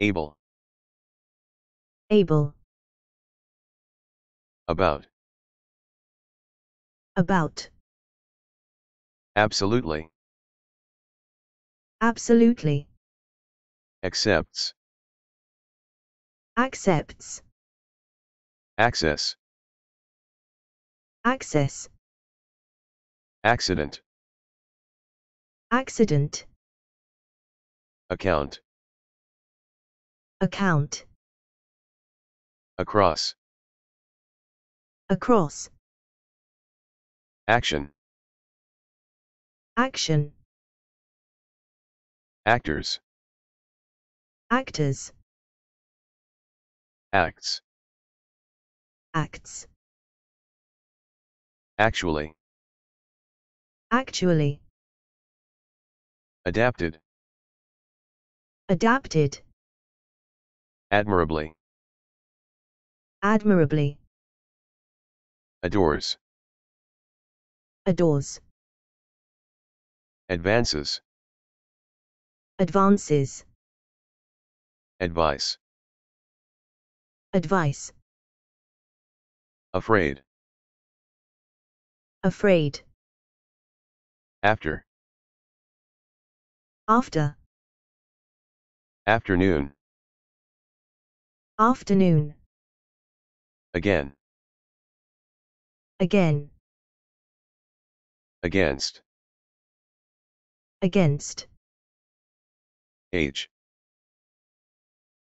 Able. Able. About. About. Absolutely. Absolutely. Accepts. Accepts. Access. Access. Accident. Accident. Account. Account. Across. Across. Action. Action. Actors. Actors. Acts. Acts. Actually. Actually. Adapted. Adapted. Admirably. Admirably. Adores. Adores. Advances. Advances. Advice. Advice. Afraid. Afraid. After. After. Afternoon. Afternoon. Again. Again. Against. Against. Age.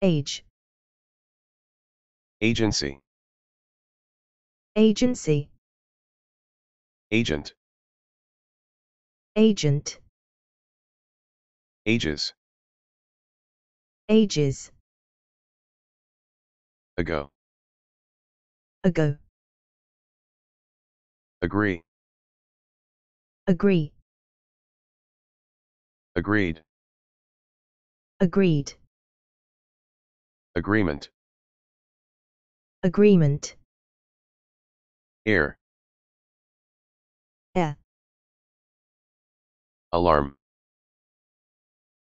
Age. Agency. Agency. Agent. Agent. Ages. Ages. Ago. Ago. Agree. Agree. Agreed. Agreed. Agreement. Agreement. Air. Air. Alarm.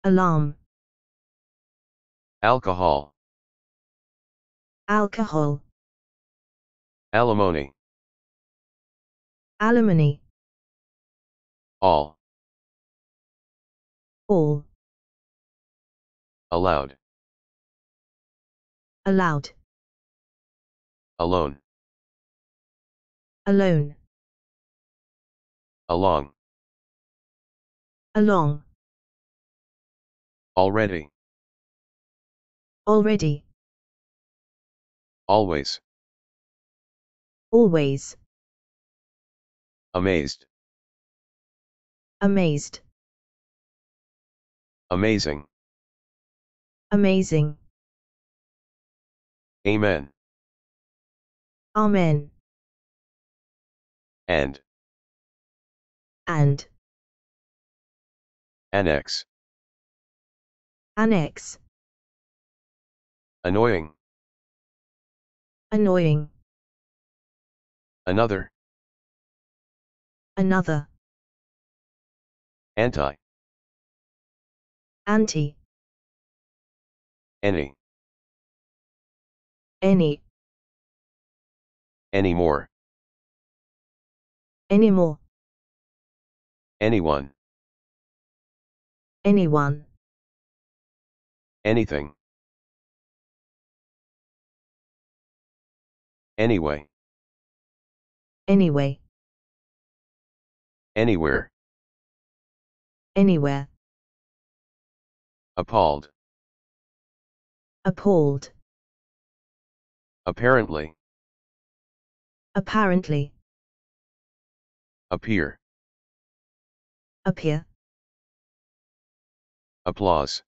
Alarm. Alcohol alcohol alimony alimony all all allowed allowed alone alone along along already already Always. Always. Amazed. Amazed. Amazing. Amazing. Amen. Amen. And. And. Annex. Annex. Annoying. Annoying. Another. Another. Anti. Anti. Any. Any. Anymore. Anymore. Anyone. Anyone. Anything. Anyway. Anyway. Anywhere. Anywhere. Appalled. Appalled. Apparently. Apparently. Appear. Appear. Applause.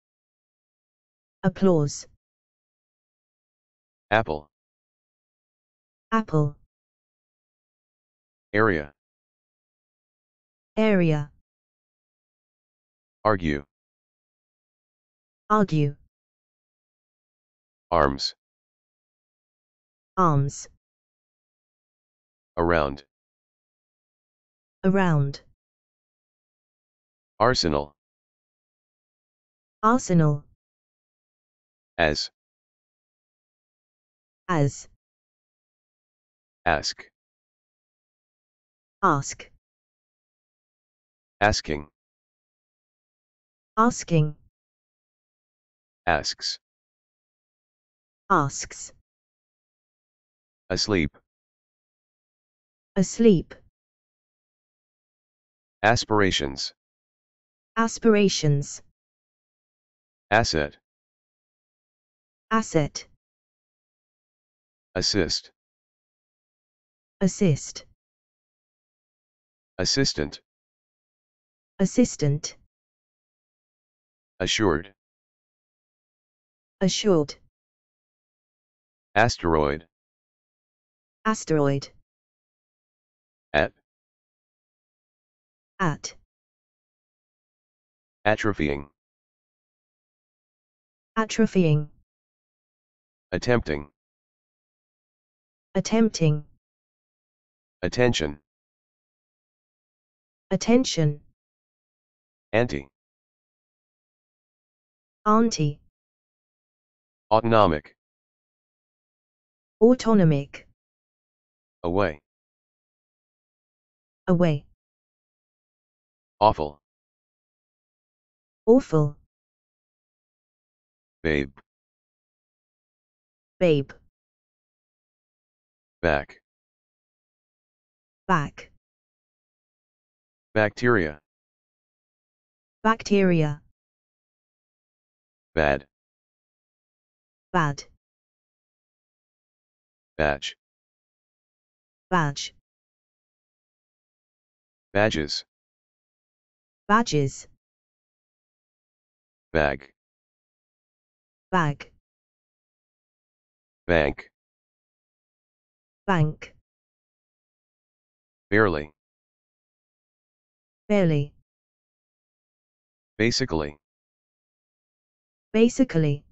Applause. Apple. Apple. Area. Area. Argue. Argue. Arms. Arms. Around. Around. Arsenal. Arsenal. As. As. Ask. Ask. Asking. Asking. Asks. Asks. Asleep. Asleep. Aspirations. Aspirations. Asset. Asset. Assist. Assist. Assistant. Assistant. Assured. Assured. Asteroid. Asteroid. At. At. Atrophying. Atrophying. Attempting. Attempting. Attention. Attention. Auntie. Auntie. Autonomic. Autonomic. Away. Away. Awful. Awful. Babe. Babe. Back. Back. Bacteria. Bacteria. Bad. Bad. Badge. Badge. Badges. Badges. Bag. Bag. Bank. Bank. Barely. Barely. Basically. Basically.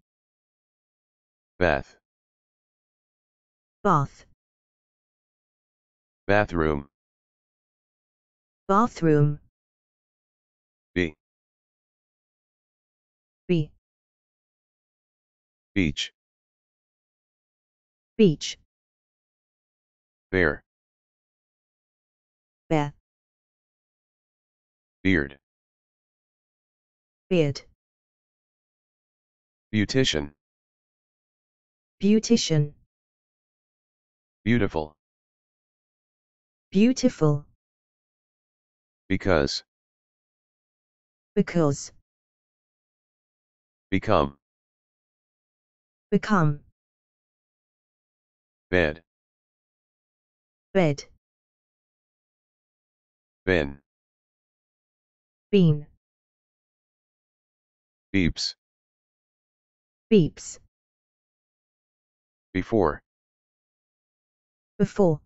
Bath. Bath. Bathroom. Bathroom. B. B. Beach. Beach. Bear. Be. Beard. Beard. Beautician. Beautician. Beautiful. Beautiful. Because. Because. Become. Become. Bed. Bed. Bin. Bean. Beeps. Beeps. Before. Before.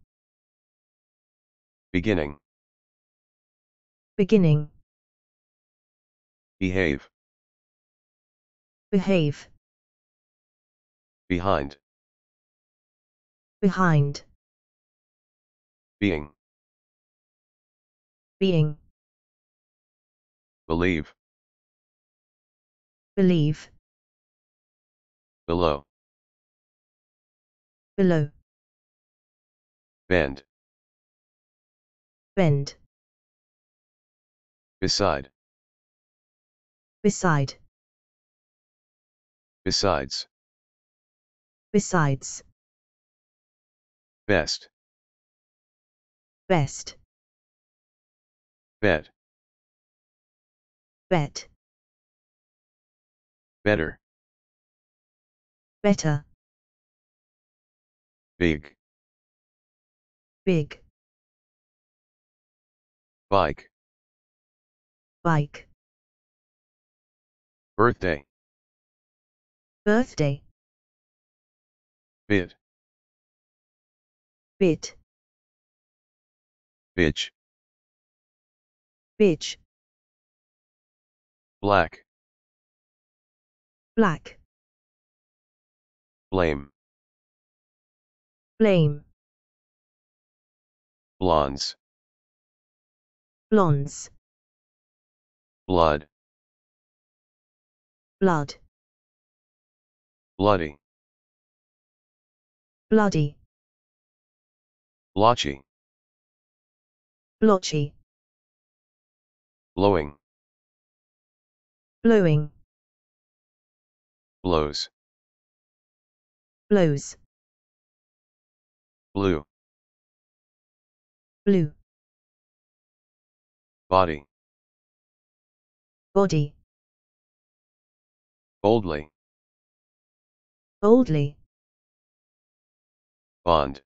Beginning. Beginning. Behave. Behave. Behind. Behind. Being being believe believe below below bend bend beside beside besides besides best best Bet. Bet. Better. Better. Big. Big. Bike. Bike. Birthday. Birthday. Bit. Bit. Bitch. Bitch. Black. Black. Blame. Blame. Blondes. Blondes. Blood. Blood. Bloody. Bloody. Blotchy. Blotchy. Blowing. Blowing. Blows. Blows. Blue. Blue. Body. Body. Boldly. Boldly. Bond.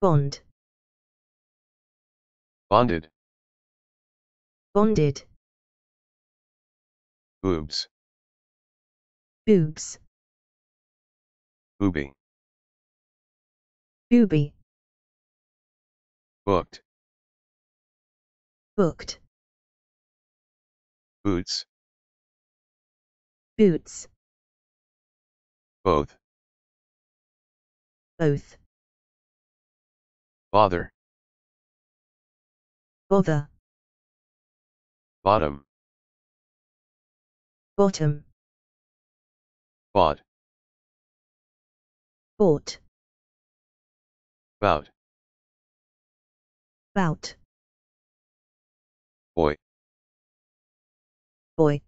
Bond. Bonded. Bonded. Boobs. Boobs. Booby. Booby. Booked. Booked. Boots. Boots. Both. Both. Bother. Bother. Bottom. Bottom. Bought. Bought. Bout. Bout. Boy. Boy.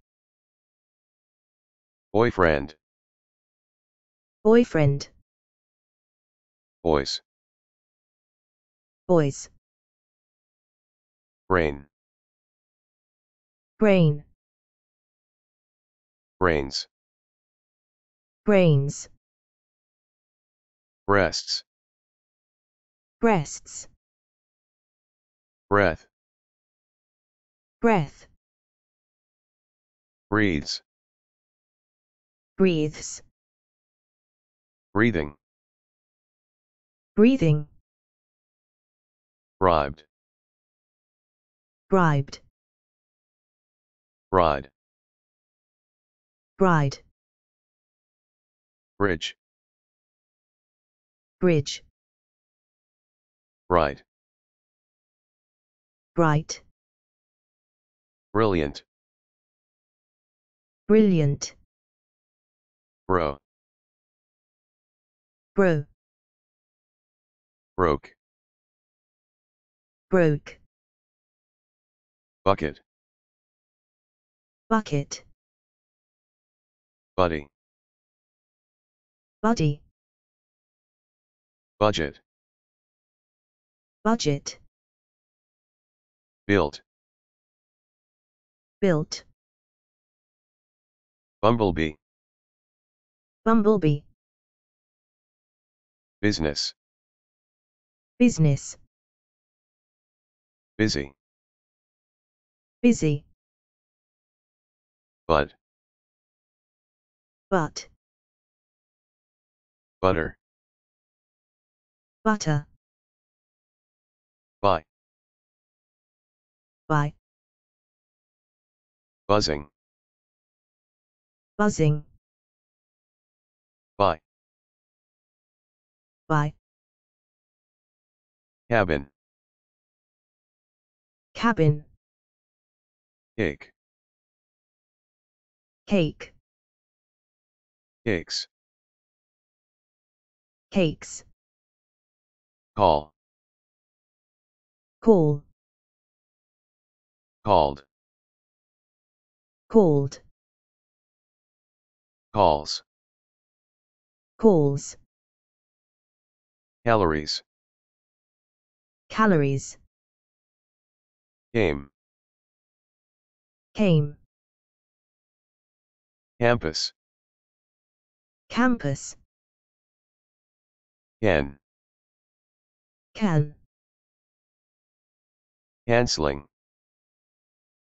Boyfriend. Boyfriend. Boys. Boys. Rain. Rain. Rains. Brains. Breasts. Breasts. Breath. Breath. Breathes. Breathes. Breathing. Breathing. Bribed. Bribed. Bride. Bride. Bridge. Bridge. Bright. Bright. Brilliant. Brilliant. Bro. Bro. Broke. Broke. Bucket bucket body body budget budget built built bumblebee bumblebee business business busy busy but but butter butter Bye. Bye. buzzing buzzing Bye. Bye. cabin cabin Hick cake cakes cakes call call called called calls calls calories calories came came Campus. Campus. Can. Can. Canceling.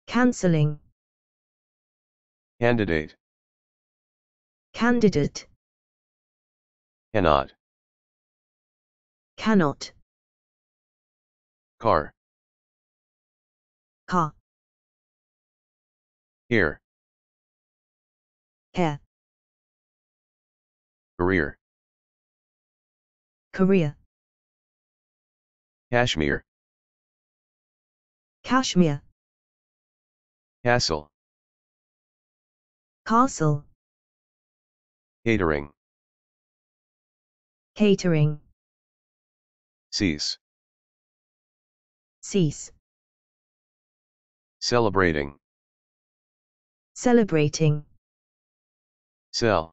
Canceling. Candidate. Candidate. Cannot. Cannot. Car. Car. Here. A. Career. Korea. Kashmir. Kashmir. Castle. Castle. Catering. Catering. Cease. Cease. Celebrating. Celebrating. Cell.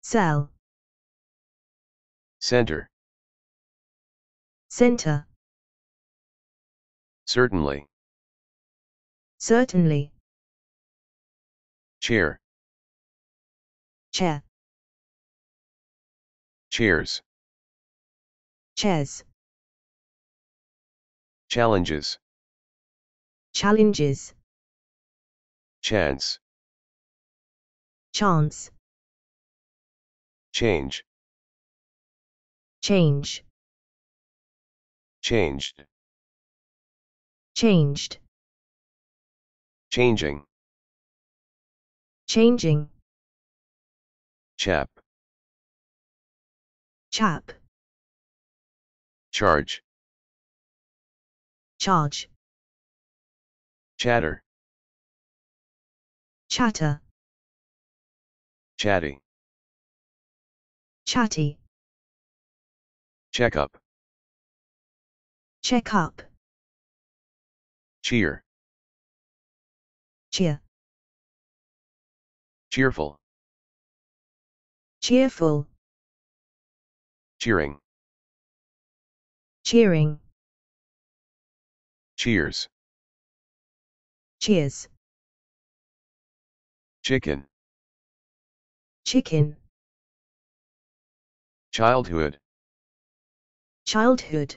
Cell. Center. Center. Certainly. Certainly. Chair. Chair. Chairs. Chairs. Challenges. Challenges. Chance chance change change changed changed changing changing chap chap charge charge chatter chatter Chatty. Chatty. Checkup. Check up. Cheer. Cheer. Cheerful. Cheerful. Cheering. Cheering. Cheers. Cheers. Chicken. Chicken. Childhood. Childhood.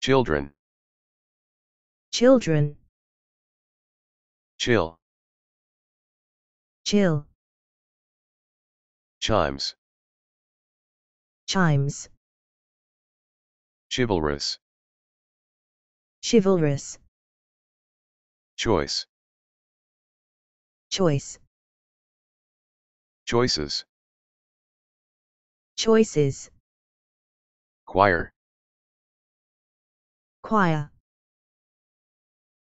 Children. Children. Chill. Chill. Chimes. Chimes. Chivalrous. Chivalrous. Choice. Choice. Choices. Choices. Choir. Choir.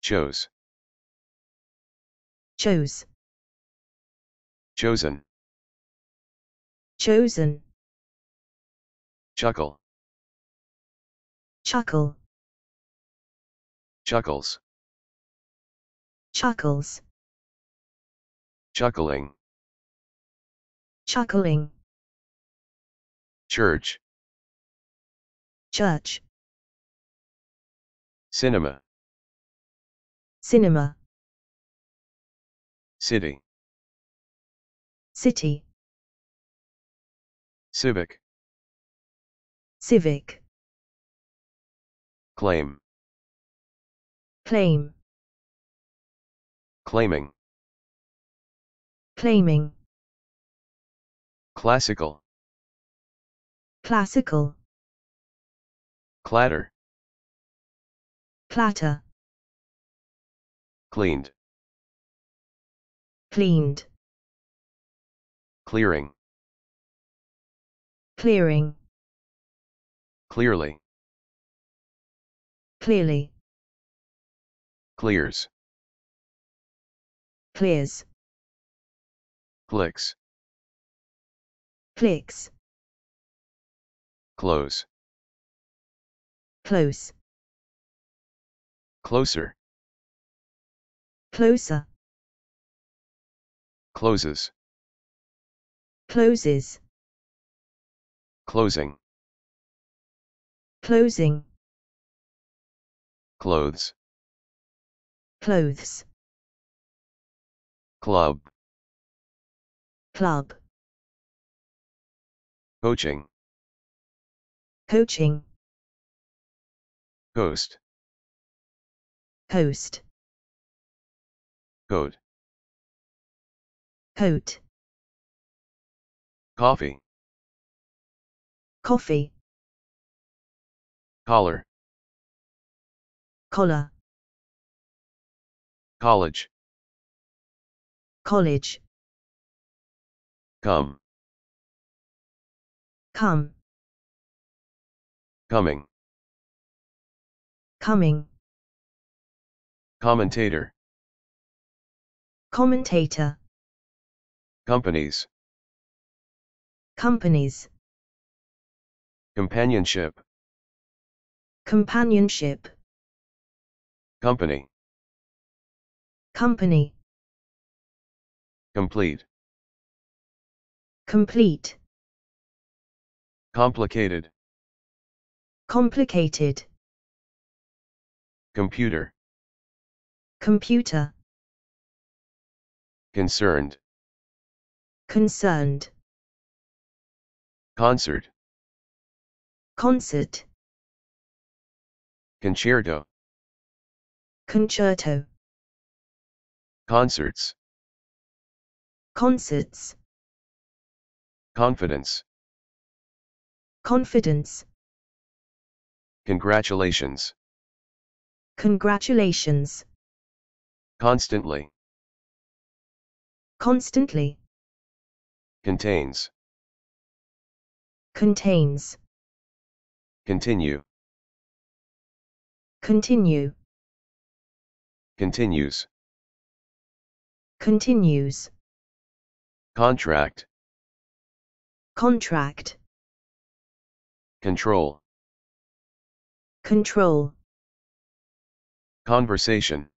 Chose. Chose. Chosen. Chosen. Chuckle. Chuckle. Chuckles. Chuckles. Chuckling chuckling church church cinema cinema city city civic civic claim claim claiming claiming Classical. Classical. Clatter. Clatter. Cleaned. Cleaned. Clearing. Clearing. Clearly. Clearly. Clears. Clears. Clicks clicks close close closer closer closes closes closing closing clothes clothes club club Coaching. Coaching. Coast. Coast. Coat. Coat. Coffee. Coffee. Collar. Collar. College. College. Come. Come. Coming. Coming. Commentator. Commentator. Companies. Companies. Companionship. Companionship. Company. Company. Complete. Complete. Complicated. Complicated. Computer. Computer. Concerned. Concerned. Concert. Concert. Concerto. Concerto. Concerts. Concerts. Confidence. Confidence. Congratulations. Congratulations. Constantly. Constantly. Contains. Contains. Continue. Continue. Continues. Continues. Contract. Contract. Control. Control. Conversation.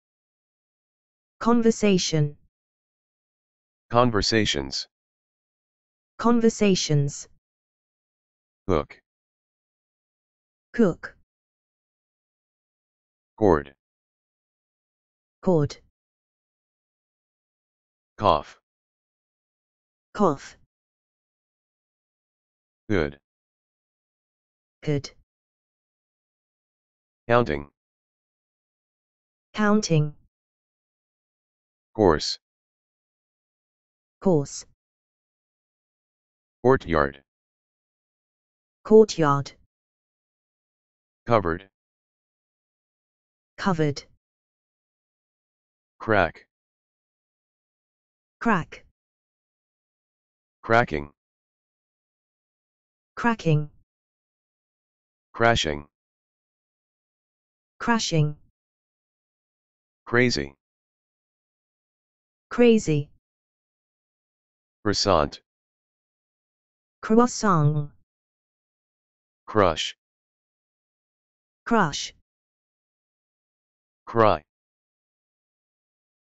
Conversation. Conversations. Conversations. Cook. Cook. Cord. Cord. Cough. Cough. Good. Good. Counting. Counting. Course. Course. Courtyard. Courtyard. Covered. Covered. Crack. Crack. Cracking. Cracking. Crashing. Crashing. Crazy. Crazy. Croissant. Croissant. Crush. Crush. Cry.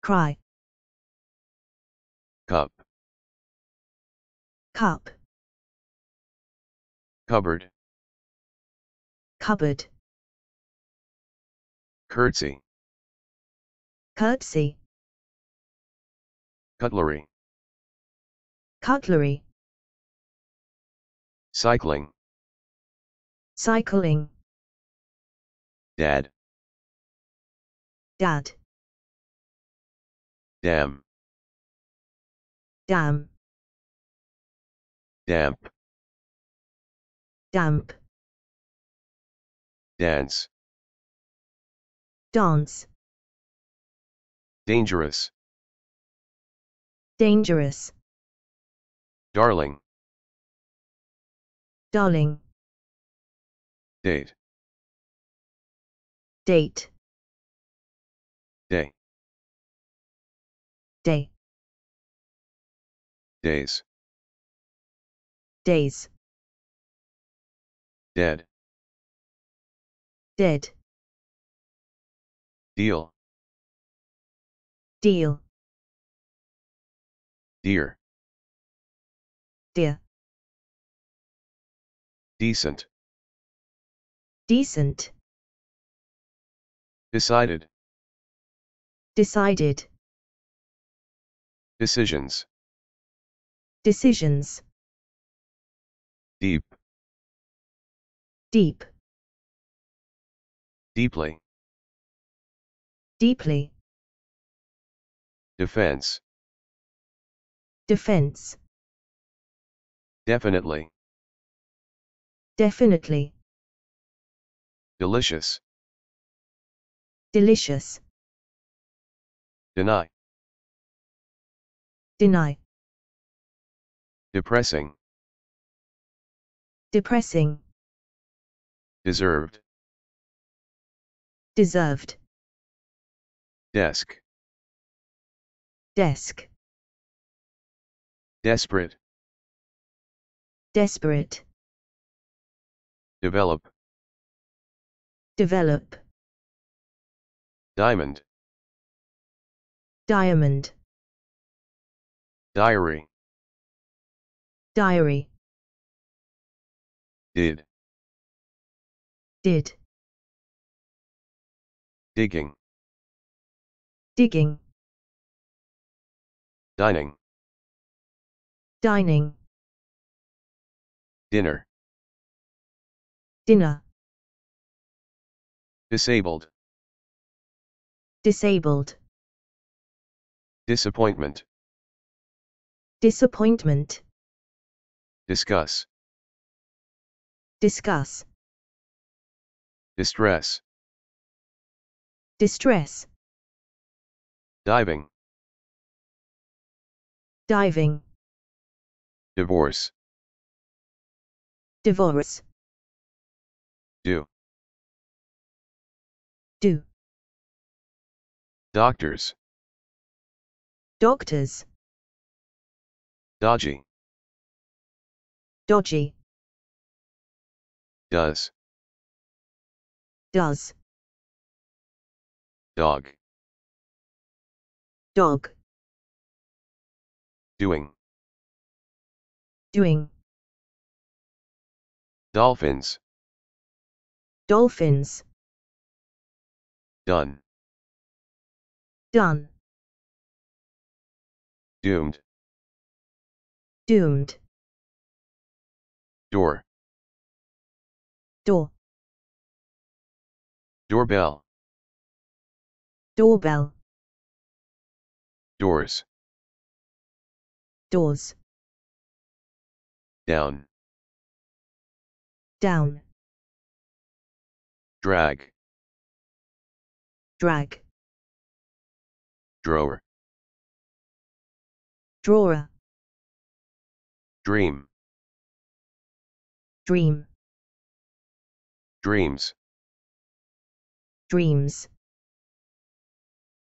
Cry. Cup. Cup. Cupboard cupboard curtsy curtsy cutlery cutlery cycling cycling dad dad dam dam damp damp Dance. Dance. Dangerous. Dangerous. Darling. Darling. Date. Date. Day. Day. Days. Days. Dead. Dead. Deal. Deal. Dear. Dear. Decent. Decent. Decided. Decided. Decisions. Decisions. Deep. Deep. Deeply. Deeply. Defense. Defense. Definitely. Definitely. Delicious. Delicious. Deny. Deny. Depressing. Depressing. Deserved. Deserved. Desk. Desk. Desperate. Desperate. Develop. Develop. Diamond. Diamond. Diary. Diary. Did. Did. Digging. Digging. Dining. Dining. Dinner. Dinner. Disabled. Disabled. Disappointment. Disappointment. Discuss. Discuss. Distress. Distress. Diving. Diving. Divorce. Divorce. Do. Do. Doctors. Doctors. Dodgy. Dodgy. Does. Does. Dog. Dog. Doing. Doing. Dolphins. Dolphins. Done. Done. Doomed. Doomed. Door. Door. Doorbell doorbell doors doors down down drag drag drawer drawer dream dream dreams dreams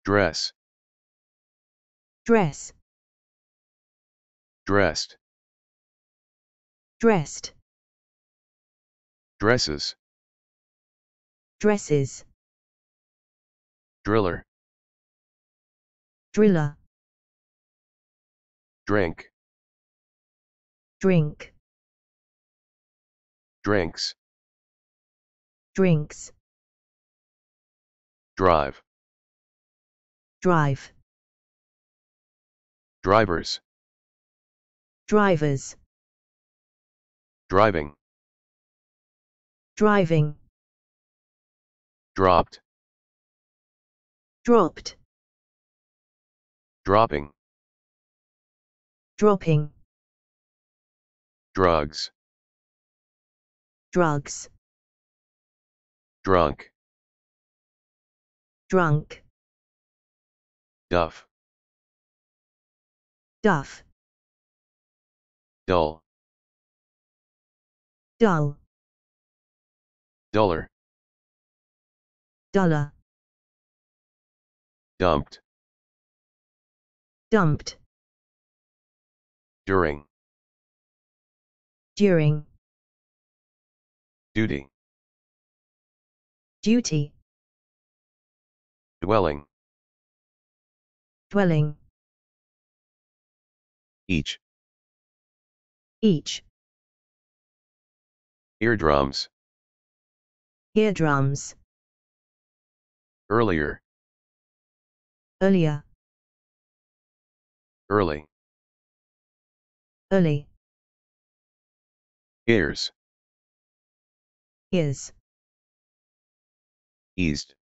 Dress. Dress. Dressed. Dressed. Dresses. Dresses. Driller. Driller. Drink. Drink. Drinks. Drinks. Drive. Drive. Drivers. Drivers. Driving. Driving. Dropped. Dropped. Dropping. Dropping. Drugs. Drugs. Drunk. Drunk. Duff. Duff. Dull. Dull. Dollar. Dollar. Dumped. Dumped. During. During. Duty. Duty. Dwelling dwelling. Each. Each. Eardrums. Eardrums. Earlier. Earlier. Early. Early. Ears. Ears. East.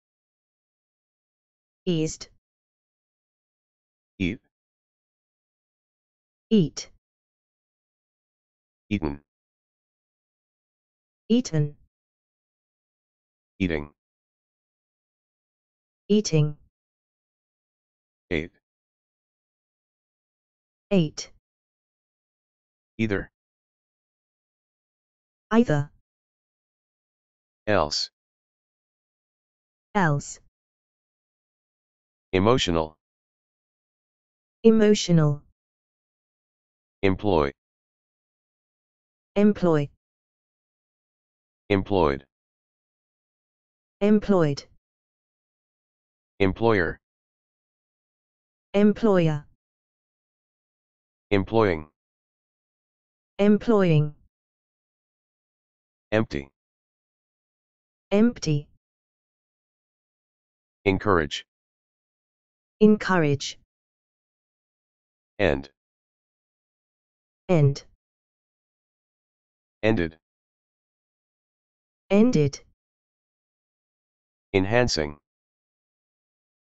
East. Eat. Eat. Eaten. Eaten. Eating. Eating. Eight. Eight. Either. Either. Else. Else. Emotional. Emotional. Employ. Employ. Employed. Employed. Employer. Employer. Employing. Employing. Empty. Empty. Encourage. Encourage. End. End. Ended. Ended. Enhancing.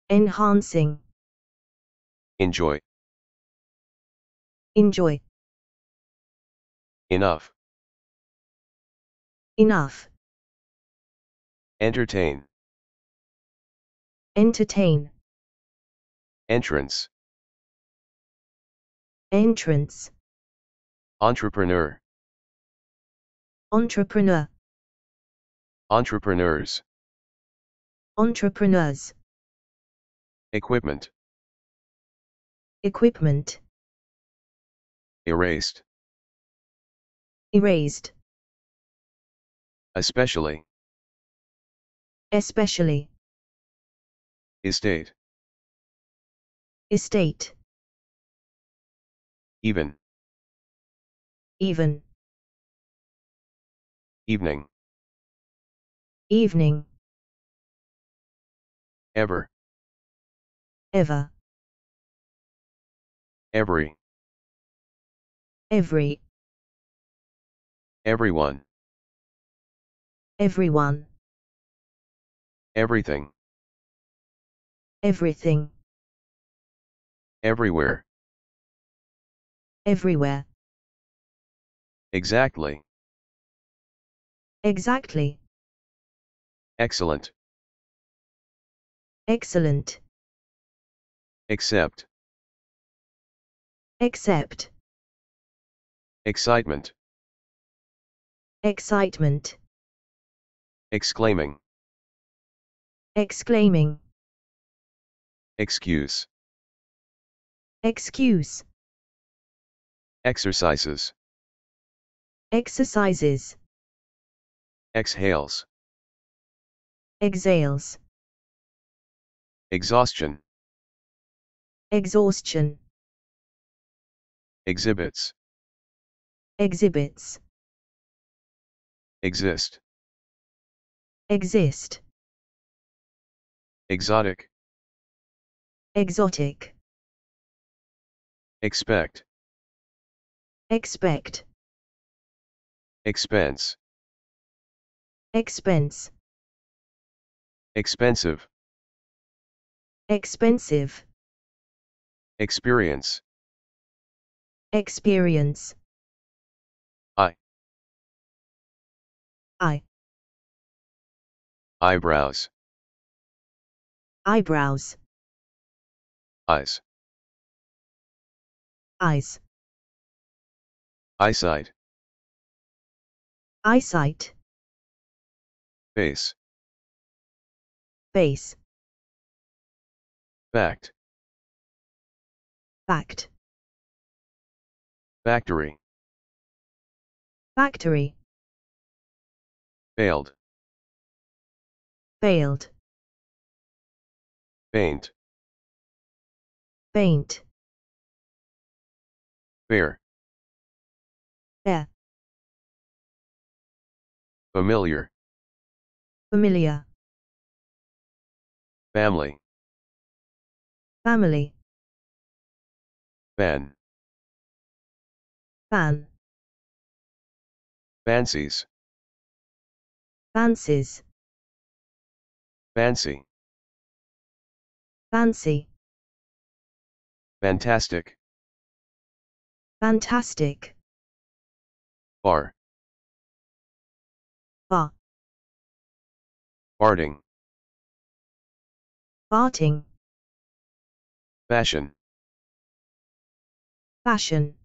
Enhancing. Enjoy. Enjoy. Enough. Enough. Entertain. Entertain. Entrance. Entrance. Entrepreneur. Entrepreneur. Entrepreneurs. Entrepreneurs. Equipment. Equipment. Erased. Erased. Especially. Especially. Estate. Estate. Even. Even. Evening. Evening. Ever. Ever. Every. Every. Everyone. Everyone. Everything. Everything. Everywhere everywhere. Exactly. Exactly. Excellent. Excellent. Except. Except. Excitement. Excitement. Exclaiming. Exclaiming. Excuse. Excuse. Exercises. Exercises. Exhales. Exhales. Exhaustion. Exhaustion. Exhibits. Exhibits. Exist. Exist. Exotic. Exotic. Expect. Expect. Expense. Expense. Expensive. Expensive. Experience. Experience. I. I. Eyebrows. Eyebrows. Eyes. Eyes. Eyesight. Eyesight. Base. Base. Fact. Fact. Factory. Factory. Failed. Failed. Faint. Faint. Fair. A. Familiar. Familia. Family. Family. Fan. Fan. Fancies. Fancies. Fancy. Fancy. Fantastic. Fantastic. R. Ba. Barting. Barting. Fashion. Fashion.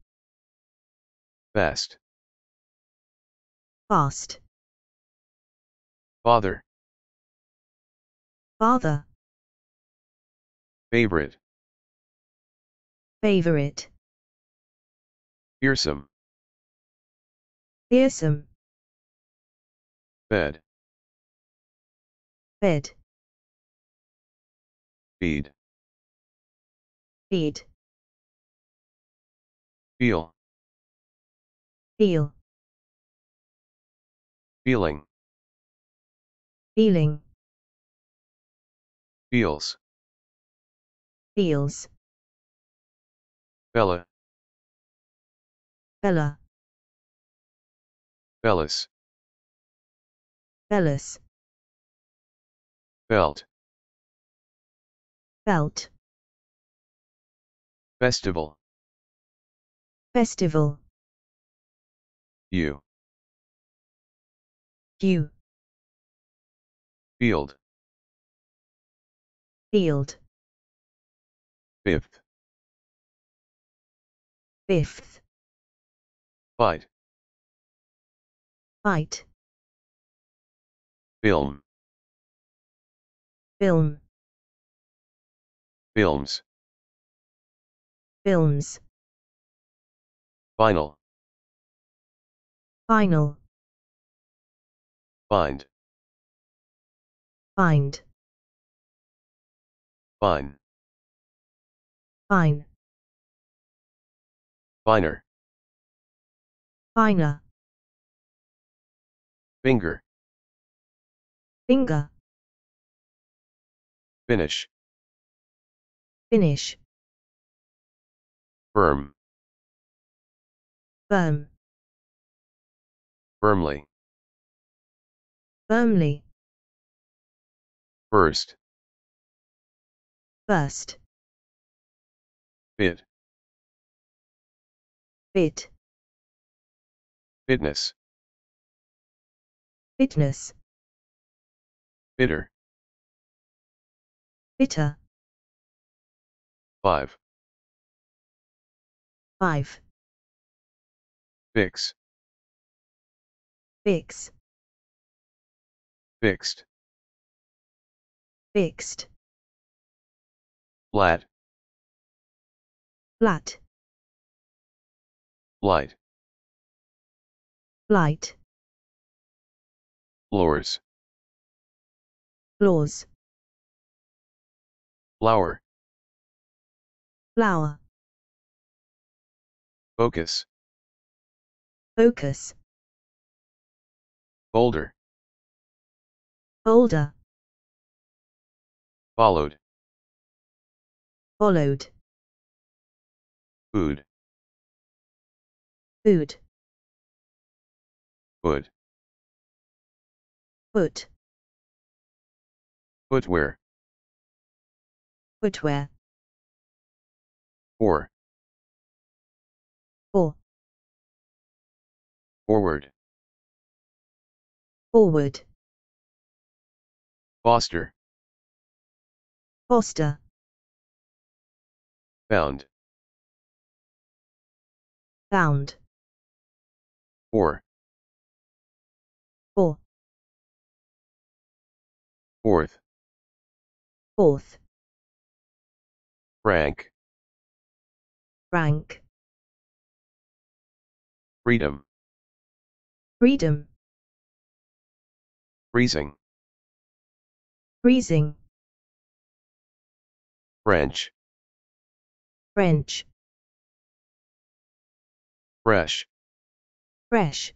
Best. Fast. Father. Father. Favorite. Favorite. Fearsome. Earsome. Bed. Bed. Bed. Bed. Feel. Feel. Feeling. Feeling. Feels. Feels. Bella. Bella. Bellus. Bellus. Belt. Belt. Festival. Festival. You. You. Field. Field. Fifth. Fifth. Bite. Fight. Film. Film. Films. Films. Final. Final. Find. Find. Fine. Fine. Finer. Finer. Finger. Finger. Finish. Finish. Firm. Firm. Firmly. Firmly. First. First. Fit. Fit. Fitness. Bitterness. Bitter. Bitter. 5. 5. Fix. Fix. Fixed. Fixed. Flat. Flat. Light. Light. Laws. Laws. Flower. Flower. Focus. Focus. Boulder. Boulder. Followed. Followed. Food. Food. Food. Foot. Footwear. Footwear. Or. Or. Forward. Forward. Foster. Foster. Bound. Bound. Or. Fourth. Fourth. Rank. Rank. Freedom. Freedom. Freezing. Freezing. French. French. Fresh. Fresh.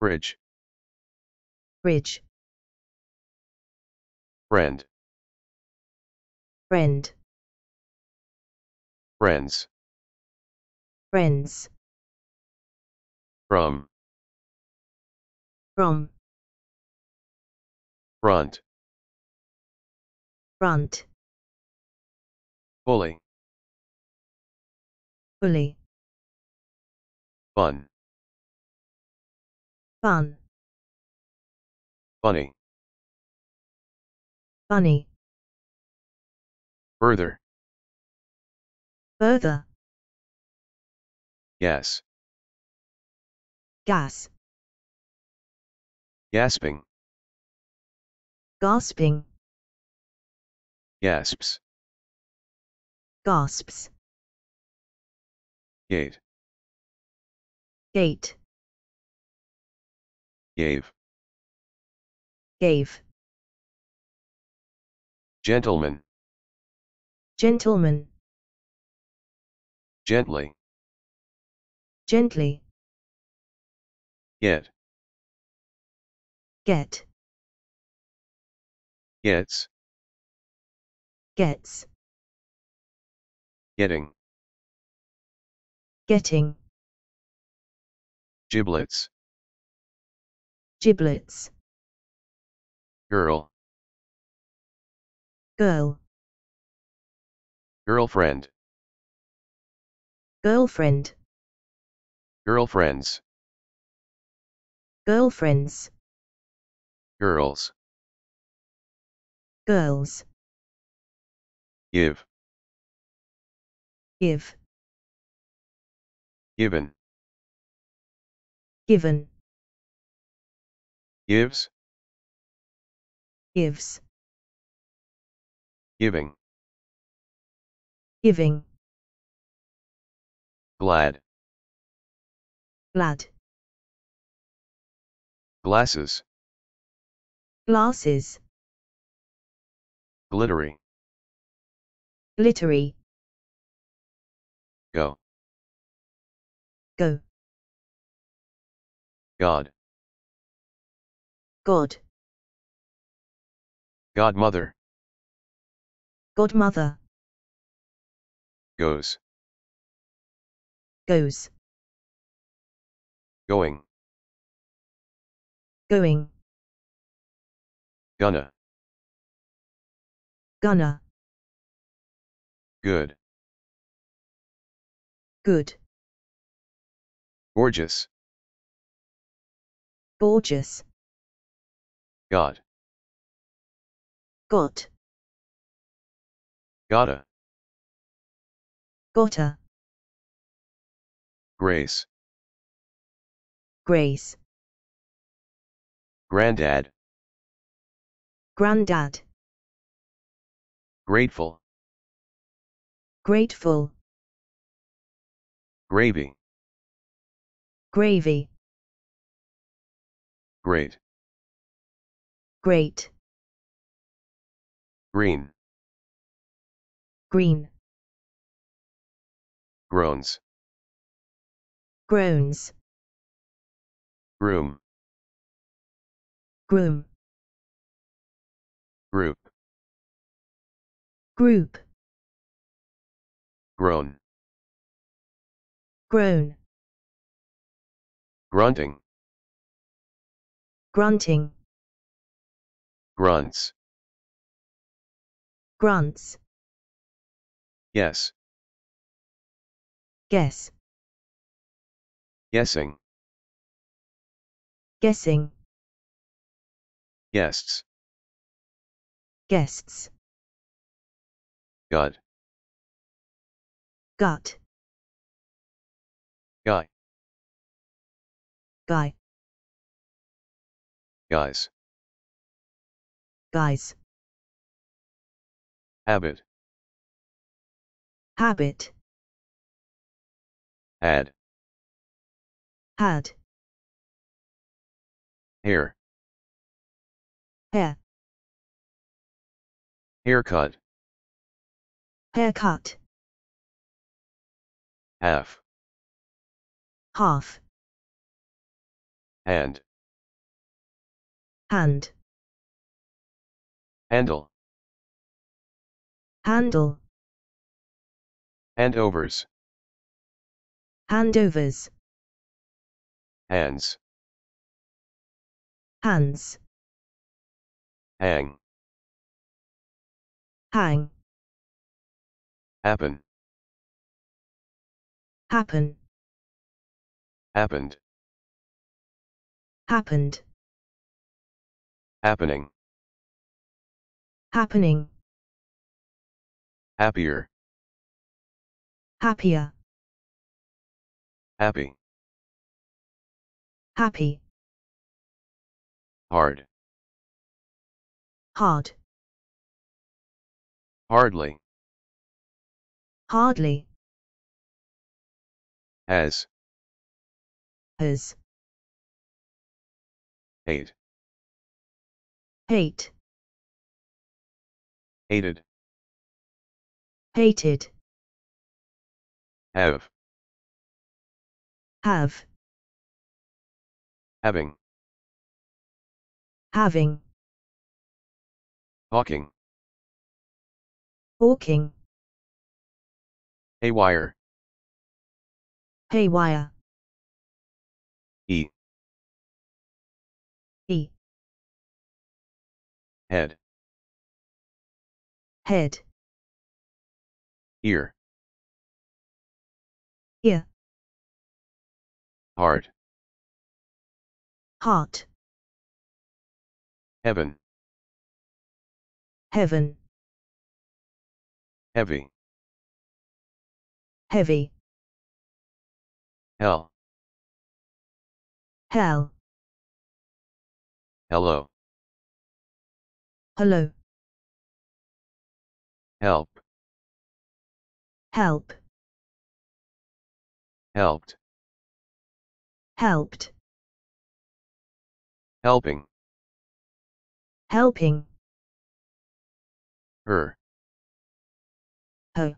Bridge. Bridge. Friend. Friend. Friends. Friends. From. From. Front. Front. Fully. Fully. Fun. Fun. Funny. Bunny. Further. Further. Yes. Gas. Gasping. Gasping. Gasps. Gasps. Gate. Gate. Gave. Gave. Gentleman. Gentleman. Gently. Gently. Get. Get. Gets. Gets. Getting. Getting. Giblets. Giblets. Girl. Girl. Girlfriend. Girlfriend. Girlfriends. Girlfriends. Girls. Girls. Give. Give. Given. Given. Gives. Gives. Giving. Giving. Glad. Glad. Glasses. Glasses. Glittery. Glittery. Go. Go. God. God. Godmother. Godmother. Goes. Goes. Going. Going. Gonna. Gonna. Good. Good. Gorgeous. Gorgeous. God. Got. Gotta. Gotta. Grace. Grace. Grandad. Grandad. Grateful. Grateful. Gravy. Gravy. Great. Great. Green green. Groans. Groans. Groom. Groom. Group. Group. Groan. Groan. Grunting. Grunting. Grunts. Grunts. Yes. Guess. Guessing. Guessing. Guests. Guests. God. Got. Guy. Guy. Guys. Guys. Habit habit add had hair hair haircut haircut half half hand hand handle handle Handovers. Handovers. Hands. Hands. Hang. Hang. Happen. Happen. Happened. Happened. Happening. Happening. Happier happier happy happy hard hard hardly hardly as as eight eight hated hated have. Have. Having. Having. Hawking. Hawking. Haywire. Haywire. E. E. Head. Head. Ear. Yeah. Heart. Heart. Heaven. Heaven. Heavy. Heavy. Hell. Hell. Hello. Hello. Help. Help. Helped. Helped. Helping. Helping. Her. Her.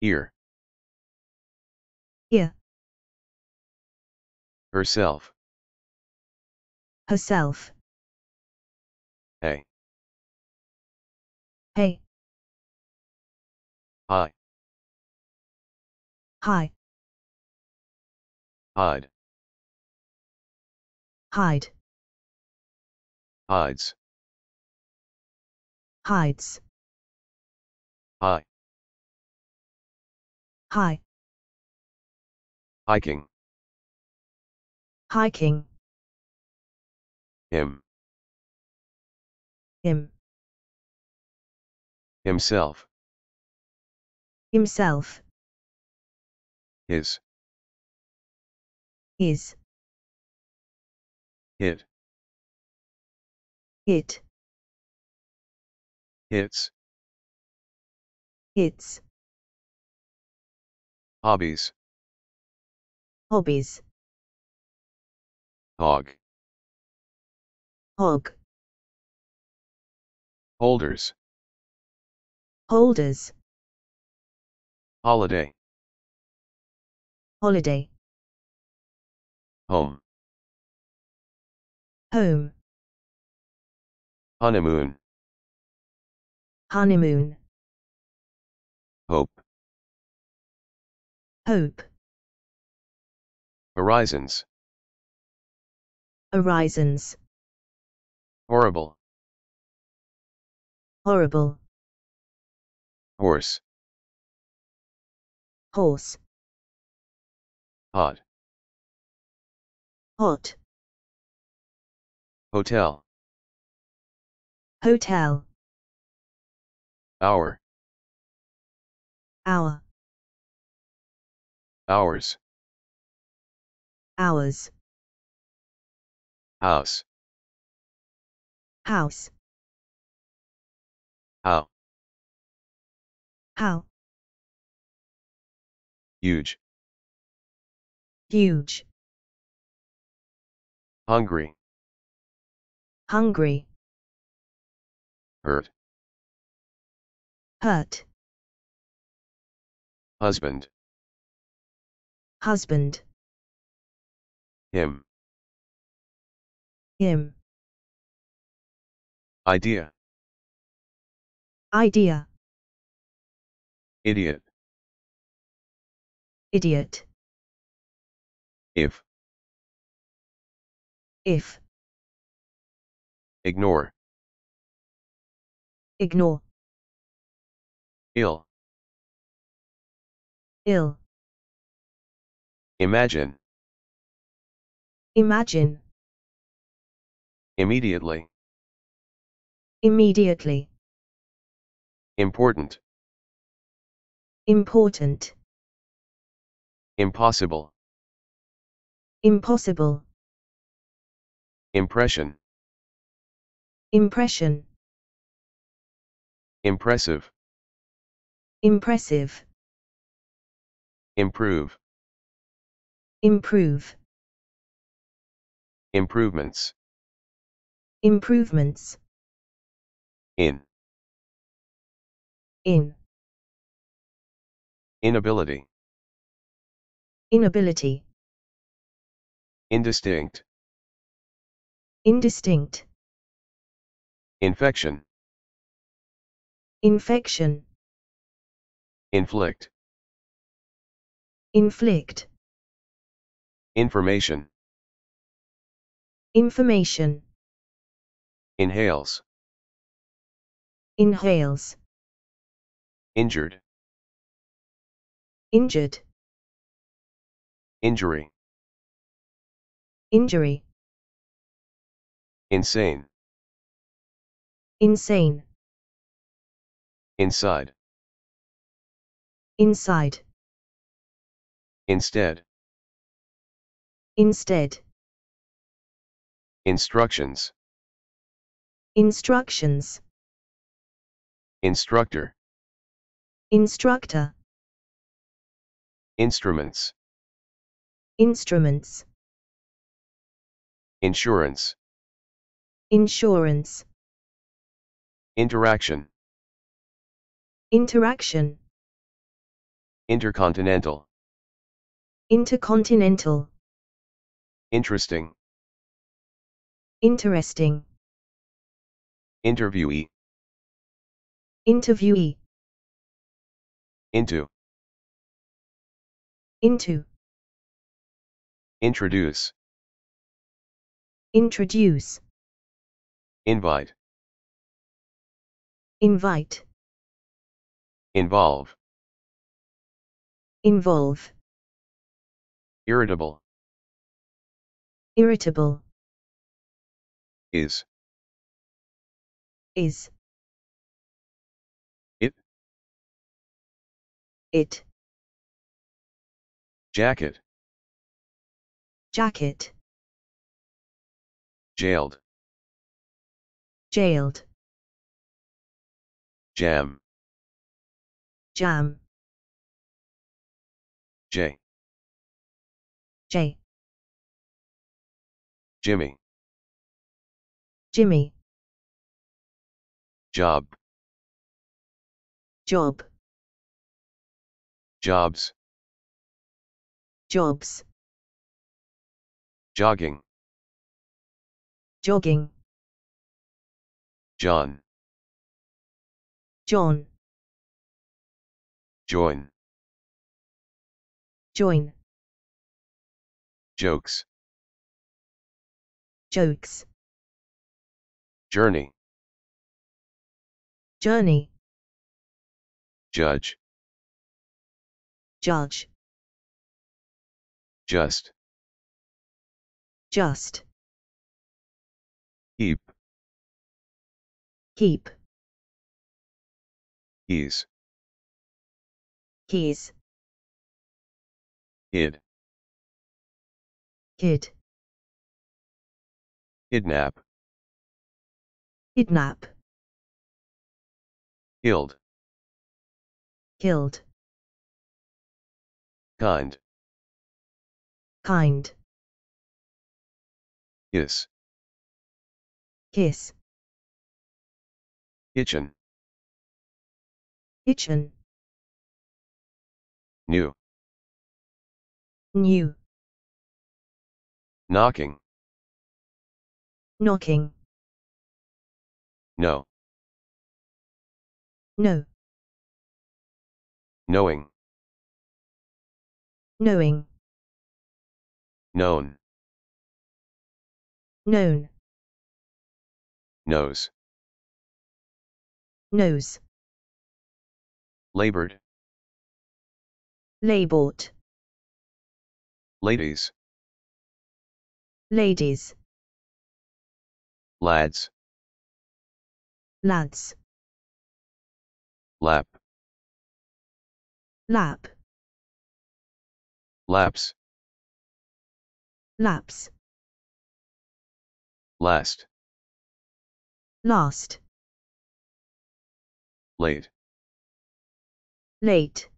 Ear. Ear. Herself. Herself. Hey. Hey. Hi. Hi. Hide. Hide. Hides. Hides. Hi. Hi. Hiking. Hiking. Him. Him. Himself. Himself. Is. Is. It. It. Its. Its. Hobbies. Hobbies. Hog. Hog. Holders. Holders. Holiday holiday home home honeymoon honeymoon hope hope horizons horizons horrible horrible horse horse Hot. Hot. Hotel. Hotel. Hour. Hour. Hours. Hours. House. House. How. How. Huge. Huge. Hungry. Hungry. Hurt. Hurt. Husband. Husband. Him. Him. Idea. Idea. Idiot. Idiot. If. If. Ignore. Ignore. Ill. Ill. Imagine. Imagine. Immediately. Immediately. Important. Important. Impossible. Impossible. Impression. Impression. Impressive. Impressive. Improve. Improve. Improvements. Improvements. In. In. Inability. Inability. Indistinct. Indistinct. Infection. Infection. Inflict. Inflict. Information. Information. Inhales. Inhales. Injured. Injured. Injury. Injury. Insane. Insane. Inside. Inside. Instead. Instead. Instructions. Instructions. Instructor. Instructor. Instruments. Instruments. Insurance. Insurance. Interaction. Interaction. Intercontinental. Intercontinental. Interesting. Interesting. Interviewee. Interviewee. Into. Into. Introduce. Introduce. Invite. Invite. Involve. Involve. Irritable. Irritable. Is. Is. It. It. Jacket. Jacket. Jailed. Jailed. Jam. Jam. J. J. Jimmy. Jimmy. Job. Job. Jobs. Jobs. Jogging jogging John John Join Join Jokes Jokes Journey Journey Judge Judge Just Just Keep. Keep. Keys. Keys. Kid. Kid. Kidnap. Kidnap. Killed. Killed. Kind. Kind. Yes. Kiss. Itchen. Itchen. New. New. Knocking. Knocking. No. No. Knowing. Knowing. Known. Known. Nose. Nose. Labored. Labored. Ladies. Ladies. Lads. Lads. Lap. Lap. Laps. Laps. Last. Lost. Late. Late.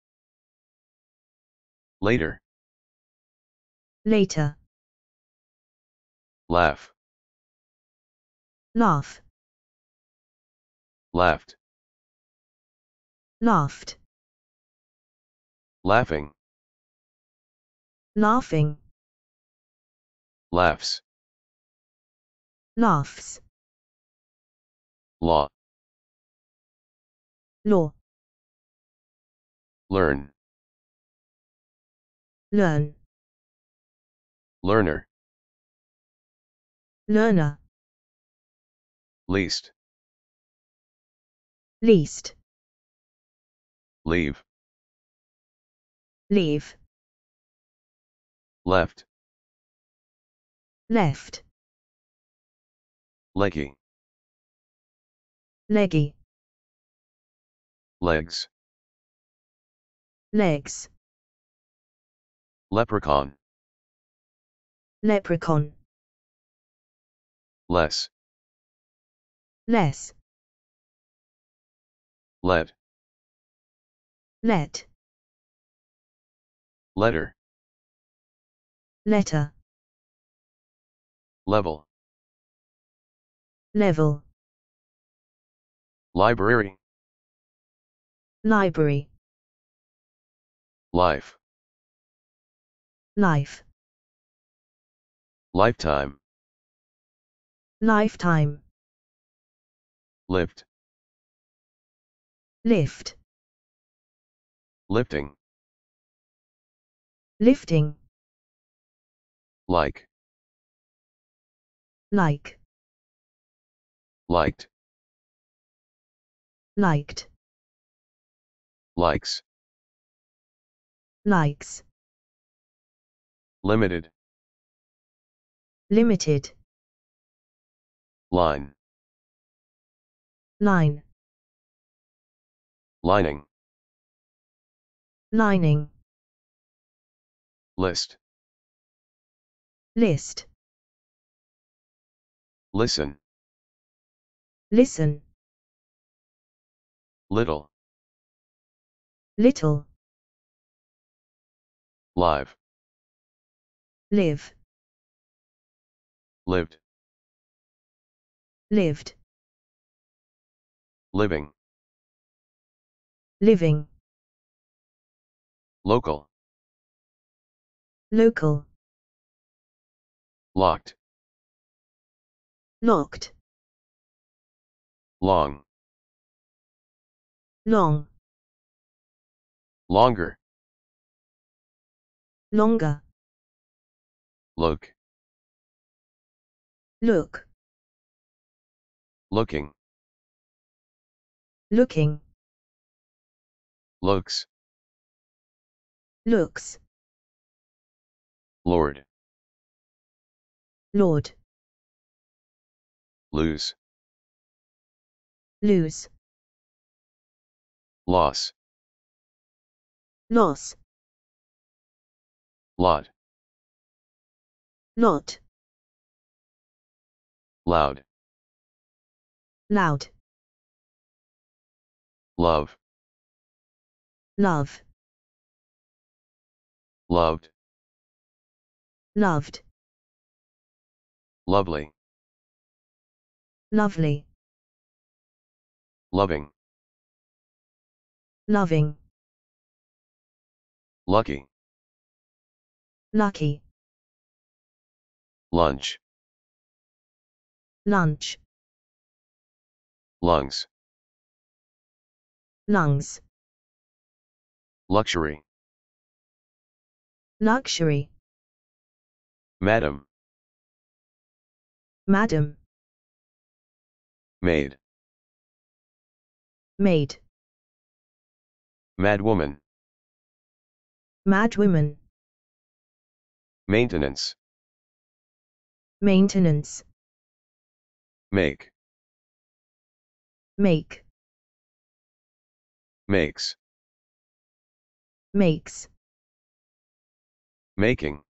Later. Later. Laugh. Laugh. Laughed. Laughed. Laughing. Laughing. Laughs. Laughs. Law. Law. Learn. Learn. Learner. Learner. Least. Least. Leave. Leave. Left. Left. Leggy leggy legs legs leprechaun leprechaun less less let let letter letter level level Library. Library. Life. Life. Lifetime. Lifetime. Lift. Lift. Lifting. Lifting. Like. Like. Liked liked likes likes limited limited line line lining lining list list listen listen Little. Little. Live. Live. Lived. Lived. Living. Living. Local. Local. Locked. Locked. Long long longer longer look look looking looking looks looks lord lord lose lose loss loss lot not loud loud love love loved loved lovely lovely loving loving, lucky, lucky, lunch, lunch, lungs, lungs, luxury, luxury, madam, madam, maid, maid Madwoman. Madwoman. Maintenance. Maintenance. Make. Make. Makes. Makes. Making.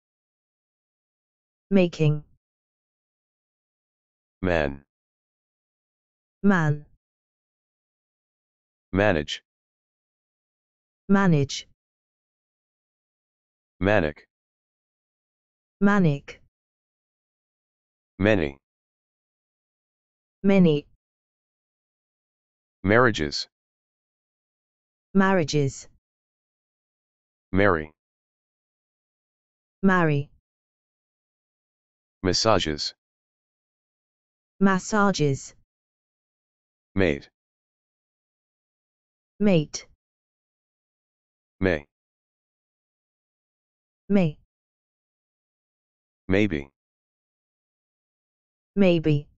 Making. Man. Man. Manage. Manage. Manic. Manic. Many. Many. Marriages. Marriages. Marry. Marry. Massages. Massages. Mate. Mate. May. May. Maybe. Maybe.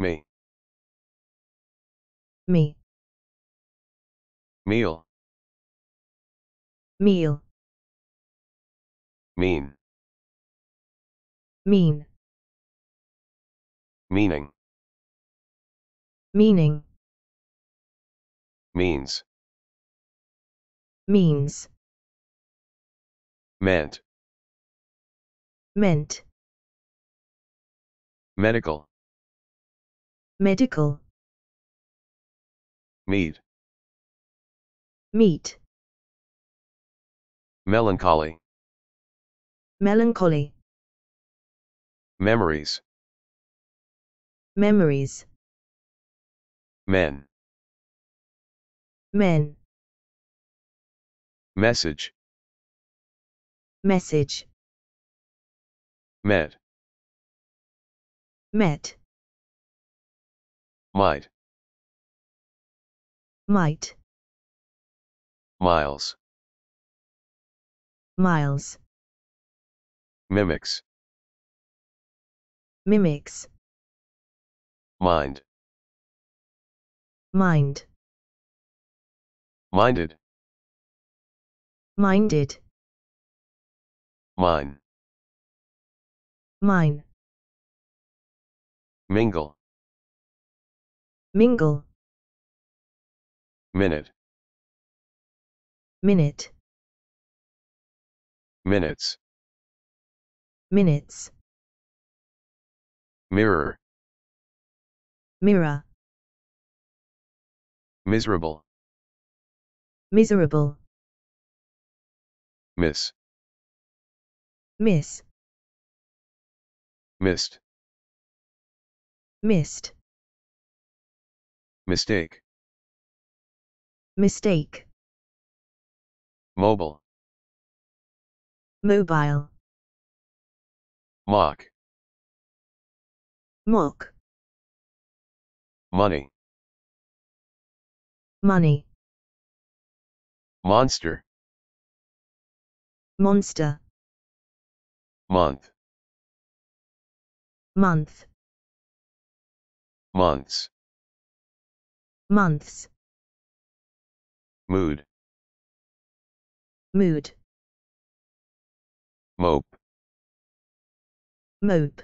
Me. Me. Meal. Meal. Mean. Mean. Meaning. Meaning. Means means meant meant medical medical meat meat melancholy melancholy memories memories men men Message. Message. Met. Met. Might. Might. Miles. Miles. Mimics. Mimics. Mind. Mind. Minded minded mine mine mingle mingle minute minute minutes minutes mirror mirror miserable miserable Miss. Miss. Missed. Missed. Mistake. Mistake. Mobile. Mobile. Mock. Mock. Money. Money. Monster. Monster. Month. Month. Months. Months. Mood. Mood. Mope. Mope.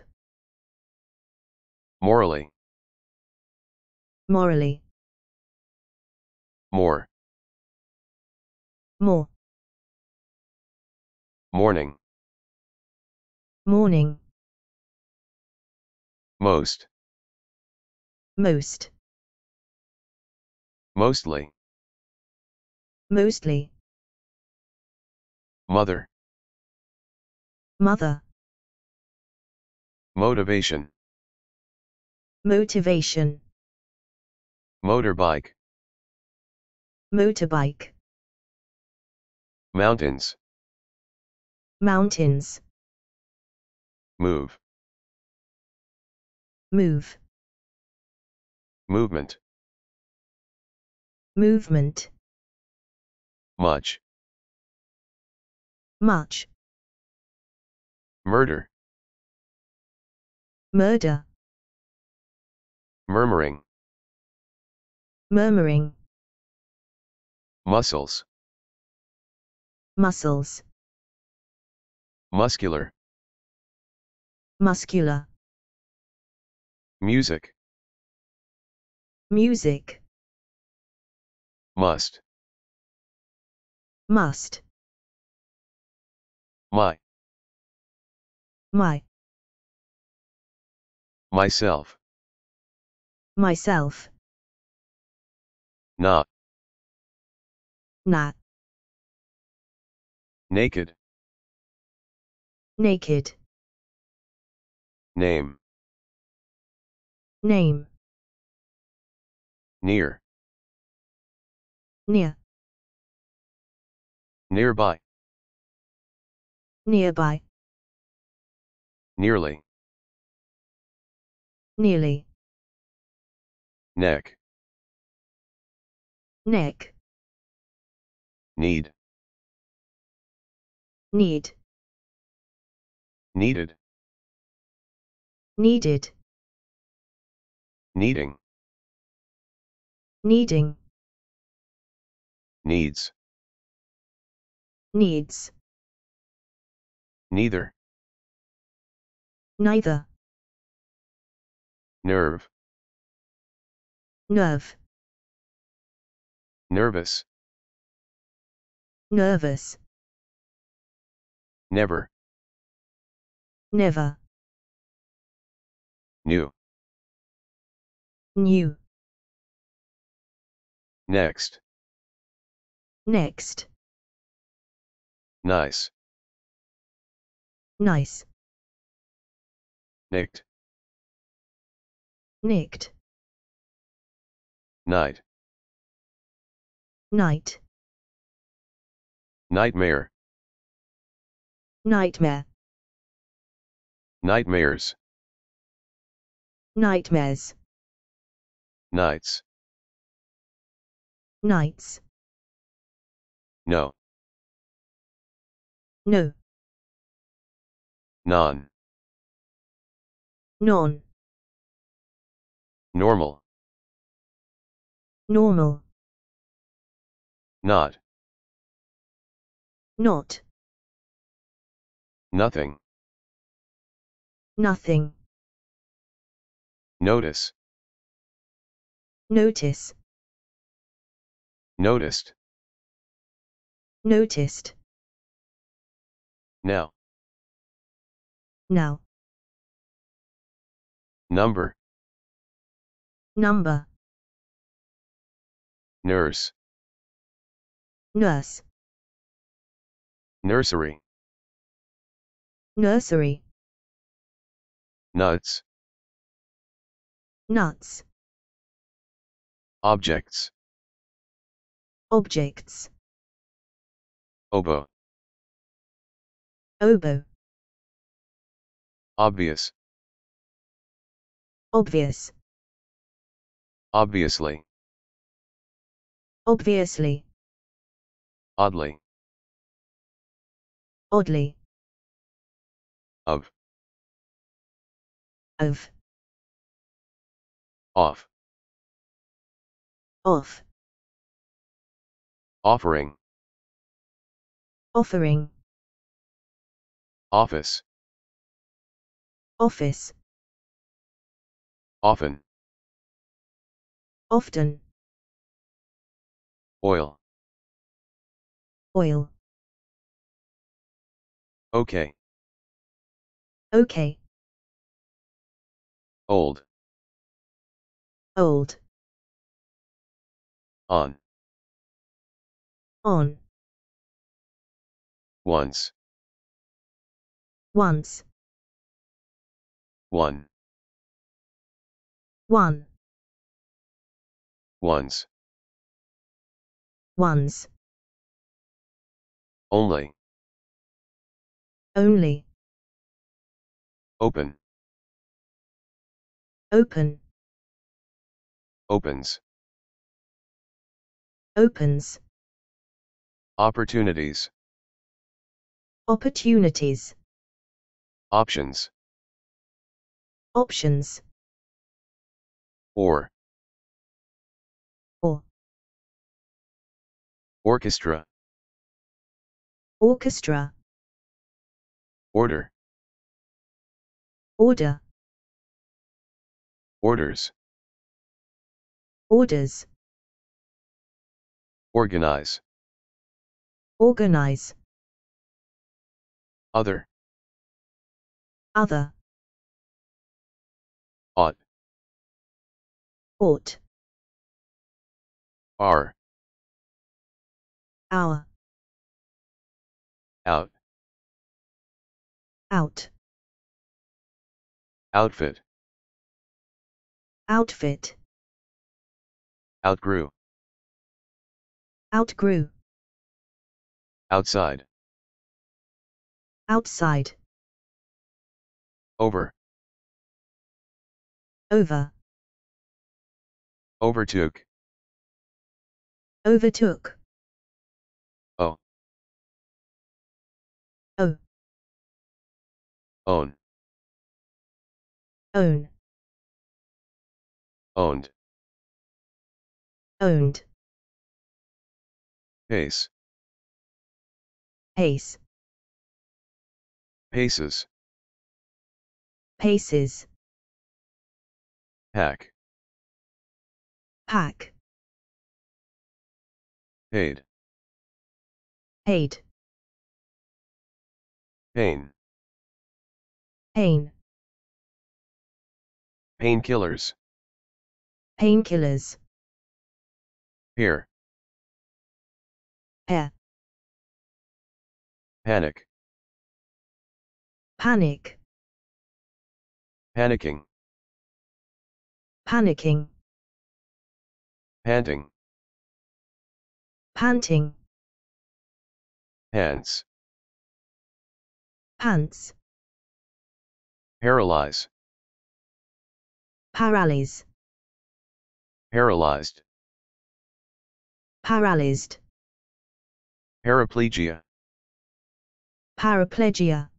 Morally. Morally. More. More. Morning. Morning. Most. Most. Mostly. Mostly. Mother. Mother. Motivation. Motivation. Motorbike. Motorbike. Mountains. Mountains. Move. Move. Movement. Movement. Much. Much. Murder. Murder. Murmuring. Murmuring. Muscles. Muscles. Muscular. Muscular. Music. Music. Must. Must. My. My. Myself. Myself. Not. Not. Naked. Naked. Name. Name. Near. Near. Nearby. Nearby. Nearly. Nearly. Neck. Neck. Need. Need. Needed. Needed. Needing. Needing. Needs. Needs. Neither. Neither. Nerve. Nerve. Nervous. Nervous. Never. Never. New. New. Next. Next. Nice. Nice. Nicked. Nicked. Night. Night. Nightmare. Nightmare. Nightmares. Nightmares. Nights. Nights. No. No. None. Non. Normal. Normal. Not. Not. Nothing. Nothing. Notice. Notice. Noticed. Noticed. Now. Now. Number. Number. Nurse. Nurse. Nursery. Nursery nuts, nuts, objects, objects, oboe, oboe, obvious, obvious, obviously, obviously, oddly, oddly, of of off off offering offering office office often often oil oil okay okay Old. Old. On. On. Once. Once. One. One. Once. Once. Only. Only. Open. Open. Opens. Opens. Opportunities. Opportunities. Options. Options. Or. Or. Orchestra. Orchestra. Order. Order. Orders. Orders. Organize. Organize. Other. Other. Ought. Ought. Are. Our. Out. Out. Outfit. Outfit. Outgrew. Outgrew. Outside. Outside. Over. Over. Overtook. Overtook. Oh. Oh. Own. Own. Owned. Owned. Pace. Pace. Paces. Paces. Pack. Pack. Paid. Paid. Pain. Pain. Painkillers. Painkillers. Here. Air. Panic. Panic. Panicking. Panicking. Panting. Panting. Pants. Pants. Paralyze. Paralyze. Paralyzed. Paralyzed. Paraplegia. Paraplegia.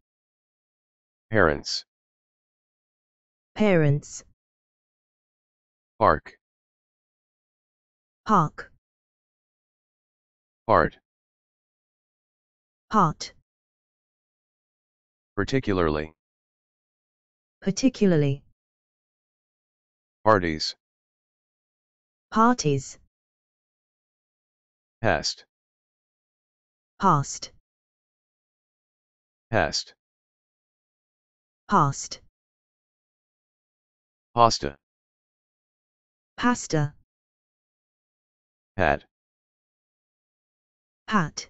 Parents. Parents. Park. Park. Part. Part. Particularly. Particularly. Parties parties past past past past pasta pasta pat pat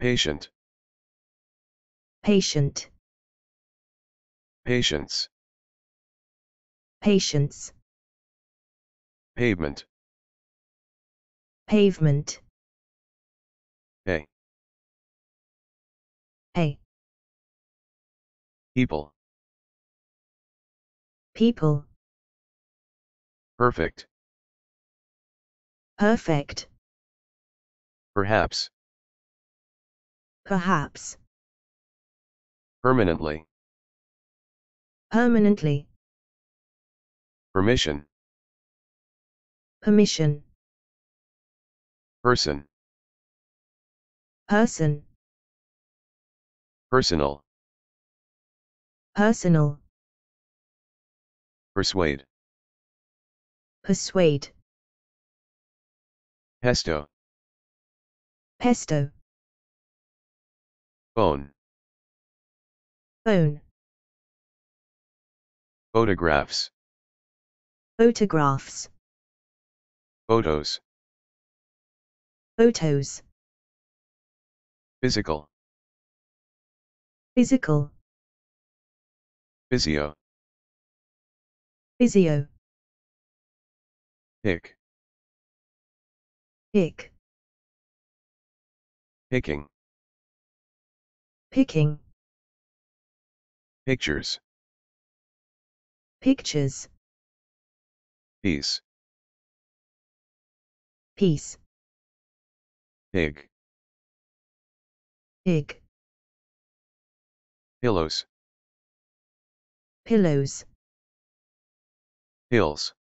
patient patient patience patience Pavement. Pavement. A. A. People. People. Perfect. Perfect. Perhaps. Perhaps. Permanently. Permanently. Permission. Permission. Person. Person. Personal. Personal. Persuade. Persuade. Pesto. Pesto. Phone. Phone. Photographs. Photographs. Photos. Photos. Physical. Physical. Physio. Physio. Pick. Pick. Picking. Picking. Pictures. Pictures. Peace. Peace. Pig. Pig. Pillows. Pillows. Hills.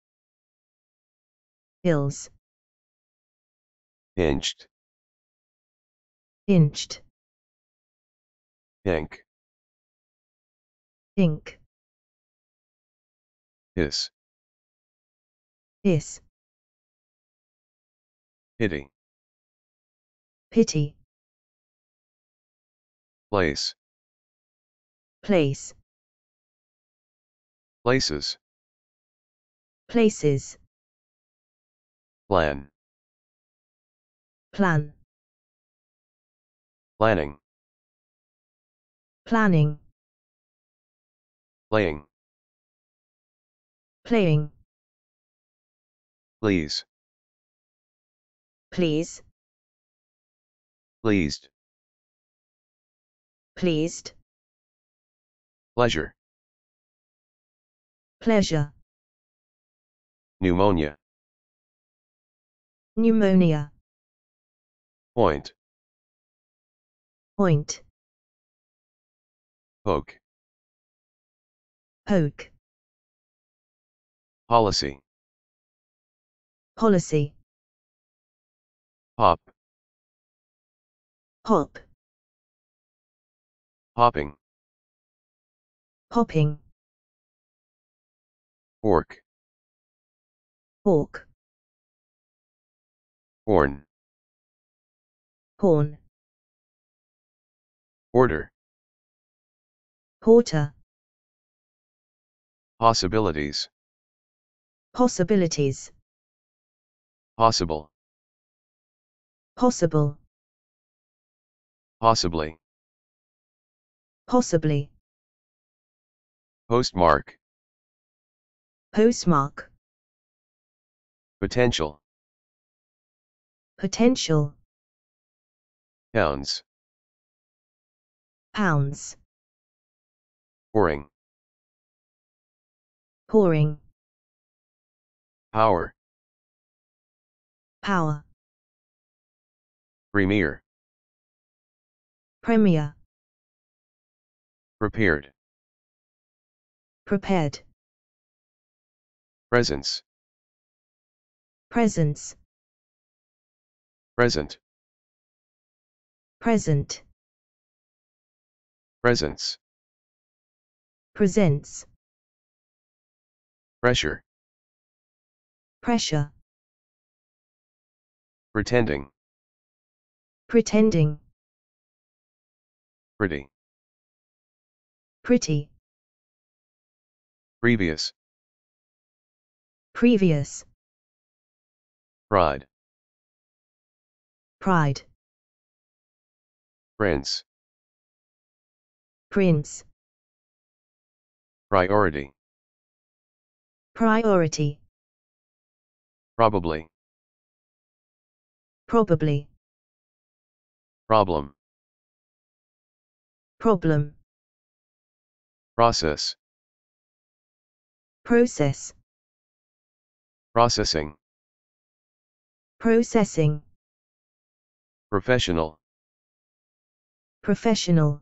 Hills. Pinched. Pinched. Pink. Pink. Hiss. Hiss. Pity. Pity. Place. Place. Places. Places. Plan. Plan. Planning. Planning. Playing. Playing. Please please pleased pleased pleasure pleasure pneumonia pneumonia point point Point. poke poke policy policy Pop. Pop. Popping. Popping. Orc. Orc. Horn. Horn. Order. Porter. Possibilities. Possibilities. Possible. Possible. Possibly. Possibly. Postmark. Postmark. Potential. Potential. Pounds. Pounds. Pouring. Pouring. Power. Power. Premier. Premier. Prepared. Prepared. Presence. Presence. Present. Present. Presence. Presents. Pressure. Pressure. Pretending. Pretending. Pretty. Pretty. Previous. Previous. Pride. Pride. Prince. Prince. Priority. Priority. Probably. Probably. Problem. Problem. Process. Process. Processing. Processing. Professional. Professional.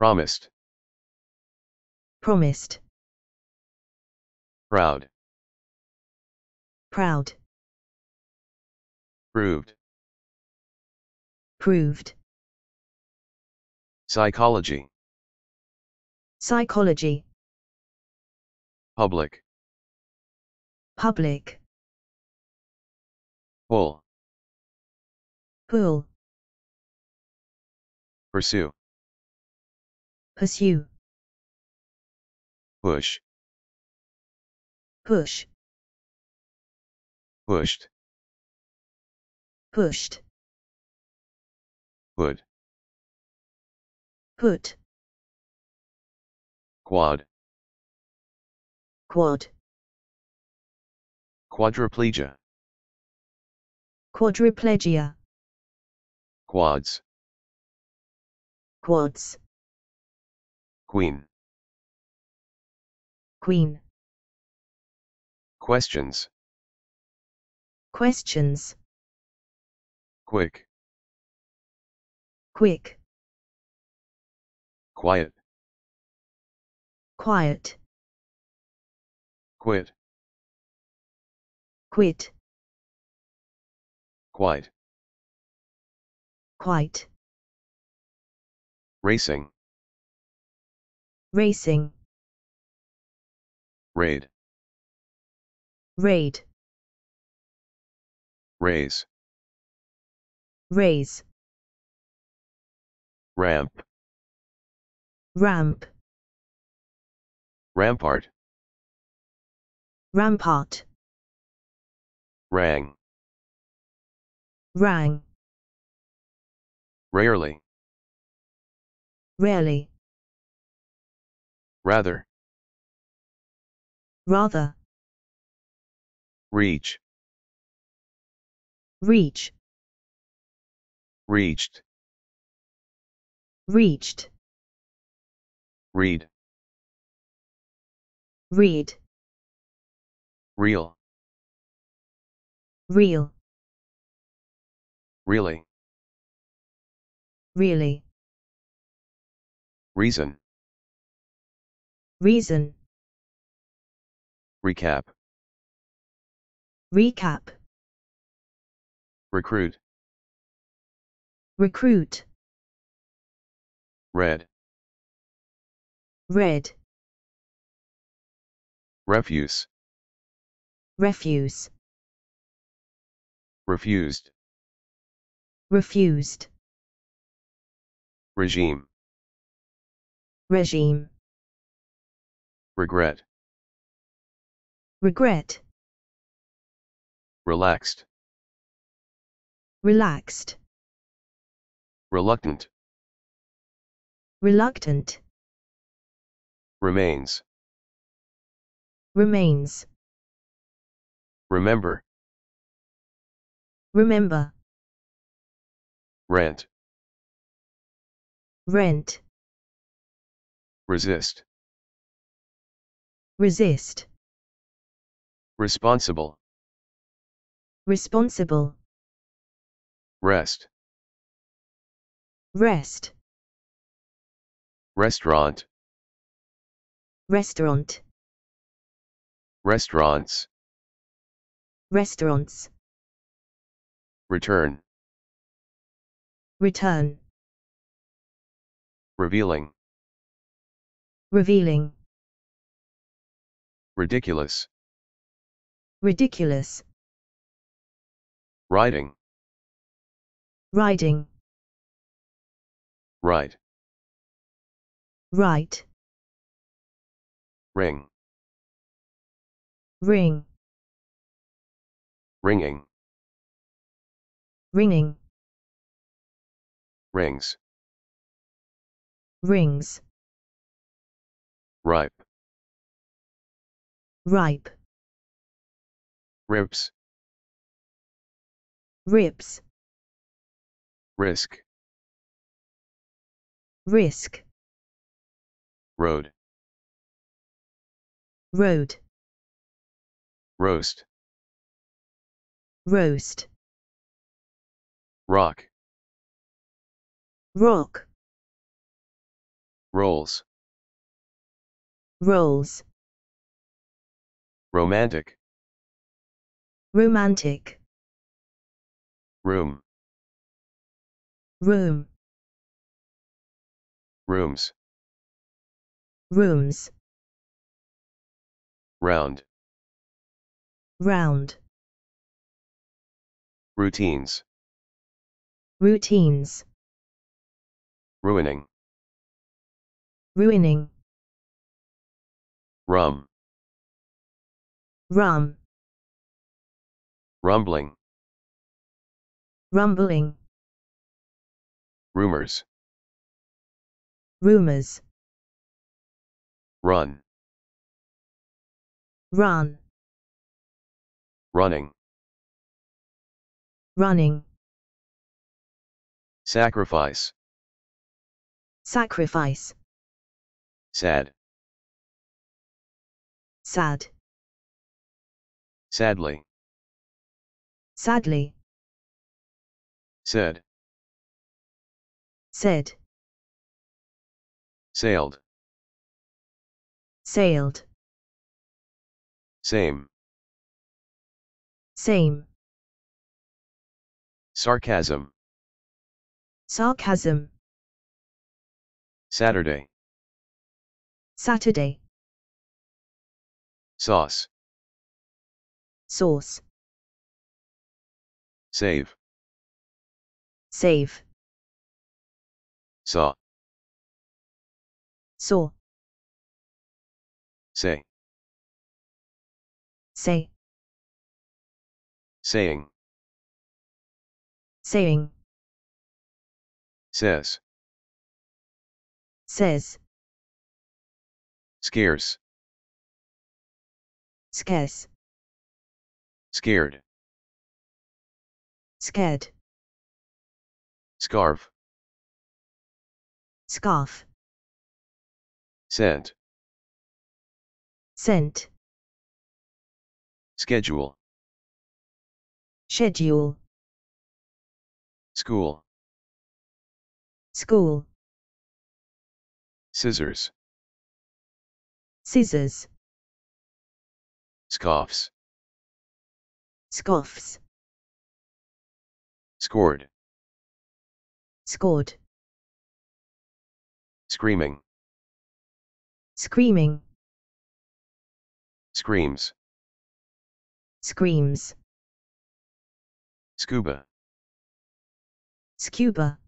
Promised. Promised. Proud. Proud. Proved proved. Psychology. Psychology. Public. Public. Pull. Pull. Pursue. Pursue. Push. Push. Pushed. Pushed. Put. Put. Quad. Quad. Quadriplegia. Quadriplegia. Quads. Quads. Queen. Queen. Questions. Questions. Quick quick quiet quiet quit quit quite quite racing racing raid raid raise raise Ramp. Ramp. Rampart. Rampart. Rang. Rang. Rarely. Rarely. Rather. Rather. Reach. Reach. Reached reached read read real real really really reason reason recap recap recruit recruit Red. Red. Refuse. Refuse. Refused. Refused. Regime. Regime. Regret. Regret. Relaxed. Relaxed. Reluctant. Reluctant. Remains. Remains. Remember. Remember. Rent. Rent. Resist. Resist. Responsible. Responsible. Rest. Rest. Restaurant. Restaurant. Restaurants. Restaurants. Return. Return. Revealing. Revealing. Ridiculous. Ridiculous. Riding. Riding. Right right ring ring ringing ringing rings rings ripe ripe ribs ribs risk risk Road. Road. Roast. Roast. Rock. Rock. Rolls. Rolls. Romantic. Romantic. Room. Room. Rooms rooms round round routines routines ruining ruining rum rum rumbling rumbling rumors rumors Run. Run. Running. Running. Sacrifice. Sacrifice. Sad. Sad. Sadly. Sadly. Said. Said. Sailed. Sailed. Same. Same. Sarcasm. Sarcasm. Saturday. Saturday. Sauce. Sauce. Save. Save. Saw. Saw. Say. Say. Saying. Saying. Says. Says. Scarce. Scarce. Scared. Scared. Scarf. Scarf. Sent. Sent. Schedule. Schedule. School. School. Scissors. Scissors. Scoffs. Scoffs. Scored. Scored. Screaming. Screaming. Screams. Screams. Scuba. Scuba.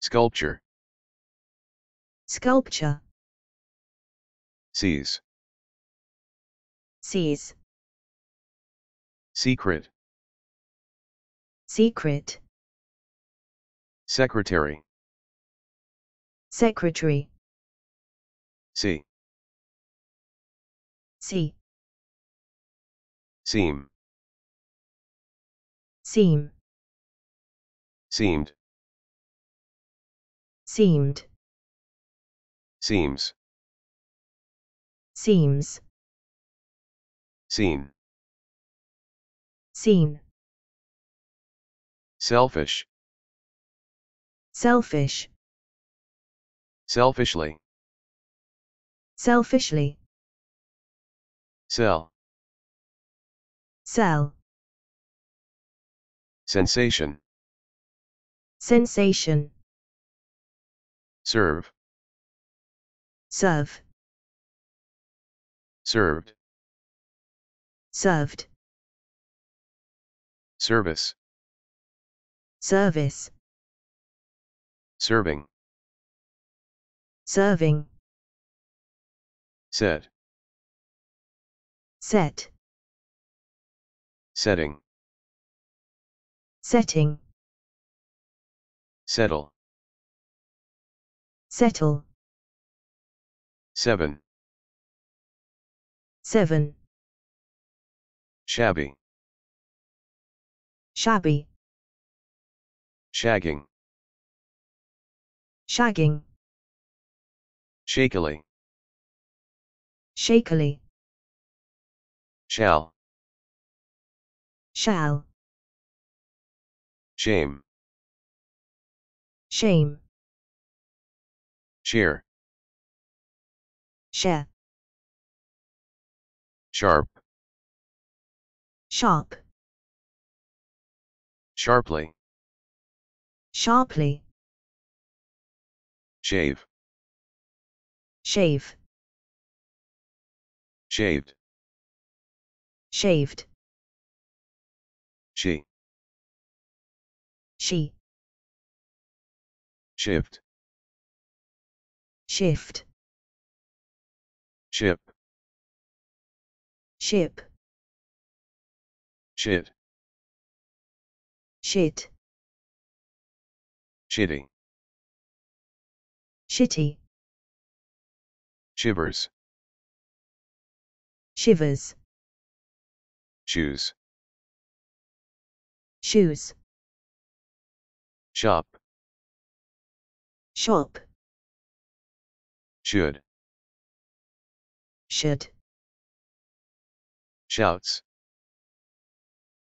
Sculpture. Sculpture. Seas. Seas. Secret. Secret. Secretary. Secretary. See. C. Seam. Seam. Seemed. Seemed. Seems. Seems. Seen. Seen. Selfish. Selfish. Selfishly. Selfishly. Cell. Cell. Sensation. Sensation. Serve. Serve. Served. Served. Service. Service. Serving. Serving. Said. Set. Setting. Setting. Settle. Settle. 7. 7. Shabby. Shabby. Shagging. Shagging. Shakily. Shakily. Shall. Shall. Shame. Shame. Cheer. Share. Sharp. Sharp. Sharply. Sharply. Shave. Shave. Shaved shaved. She. She. Shift. Shift. Ship. Ship. Shit. Shit. Shitty. Shitty. Shivers. Shivers. Choose. Choose. Shop. Shop. Should. Should. Shouts.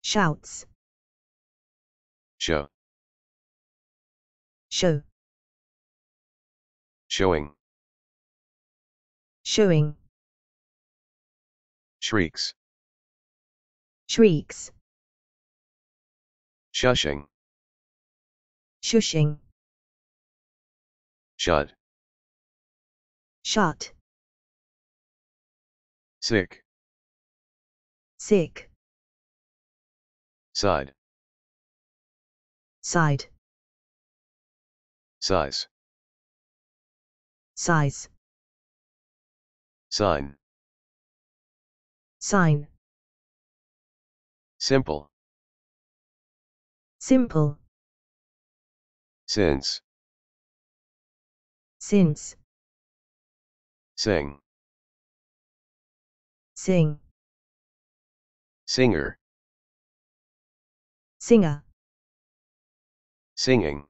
Shouts. Show. Show. Showing. Showing. Shrieks shrieks shushing shushing shut shot sick sick side side size size sign sign Simple. Simple. Since. Since. Sing. Sing. Singer. Singer. Singing.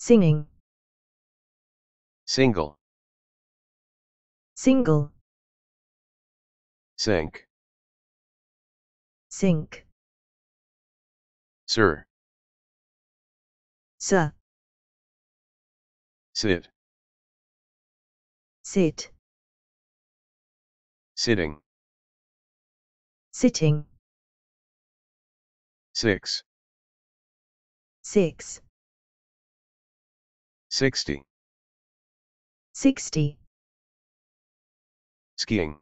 Singing. Single. Single. Sink sink sir Sir. sit sit sitting sitting six six sixty sixty skiing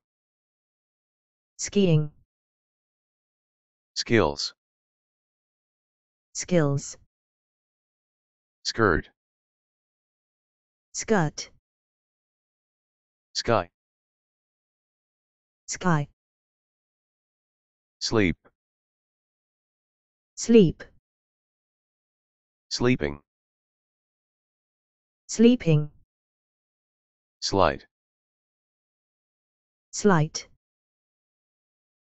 skiing Skills. Skills. Skirt. Scut. Sky. Sky. Sleep. Sleep. Sleeping. Sleeping. Slide. Slight.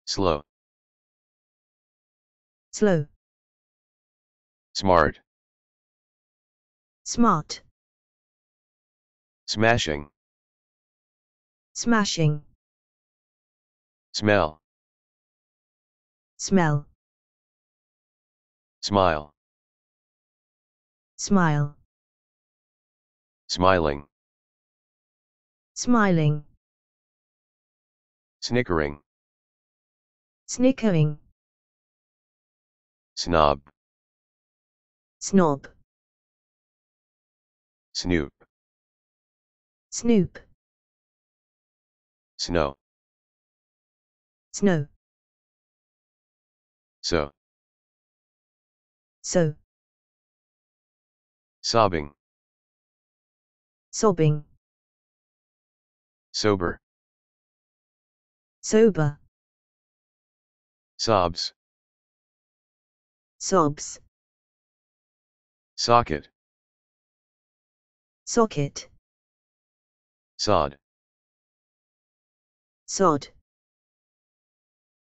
Slow slow smart smart smashing smashing smell smell smile smile smiling smiling snickering snickering snob snob snoop snoop snow snow so so sobbing sobbing sober sober sobs sobs socket socket sod sod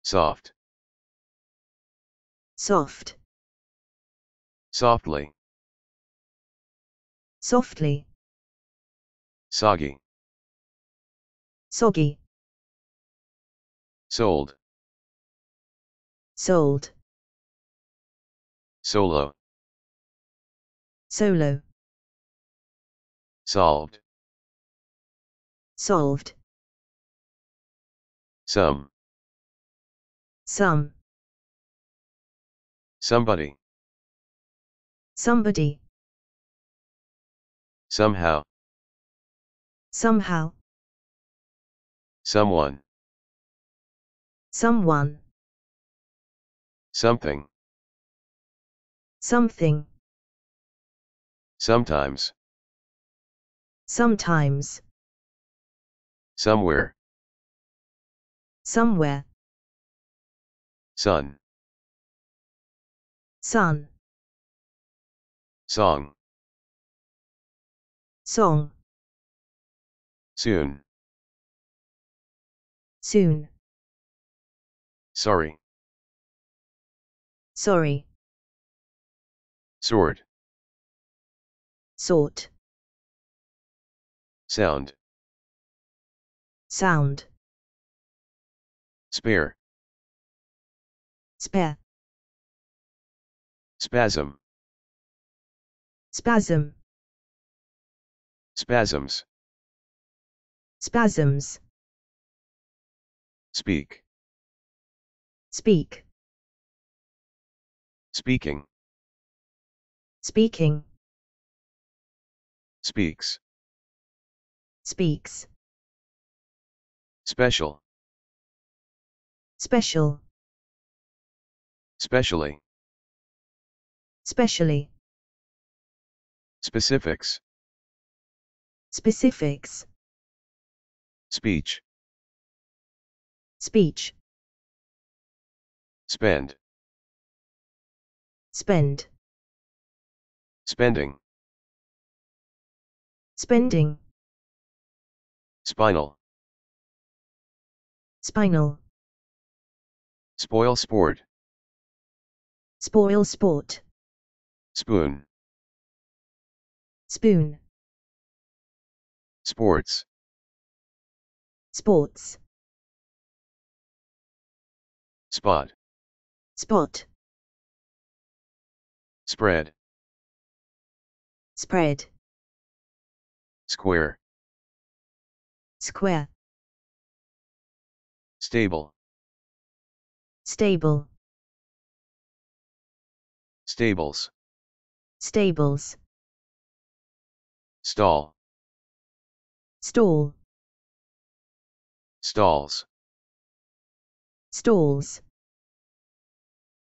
soft soft softly softly soggy soggy sold sold Solo. Solo. Solved. Solved. Some. Some. Somebody. Somebody. Somehow. Somehow. Someone. Someone. Something. Something. Sometimes. Sometimes. Somewhere. Somewhere. Sun. Sun. Song. Song. Soon. Soon. Sorry. Sorry. Sword. Sort. Sound. Sound. Spare. Spare. Spasm. Spasm. Spasms. Spasms. Speak. Speak. Speaking. Speaking. Speaks. Speaks. Special. Special. Specially. Specially. Specifics. Specifics. Speech. Speech. Spend. Spend. Spending. Spending. Spinal. Spinal. Spoil sport. Spoil sport. Spoon. Spoon. Sports. Sports. Spot. Spot. Spread spread square square stable stable stables stables stall stall stalls stalls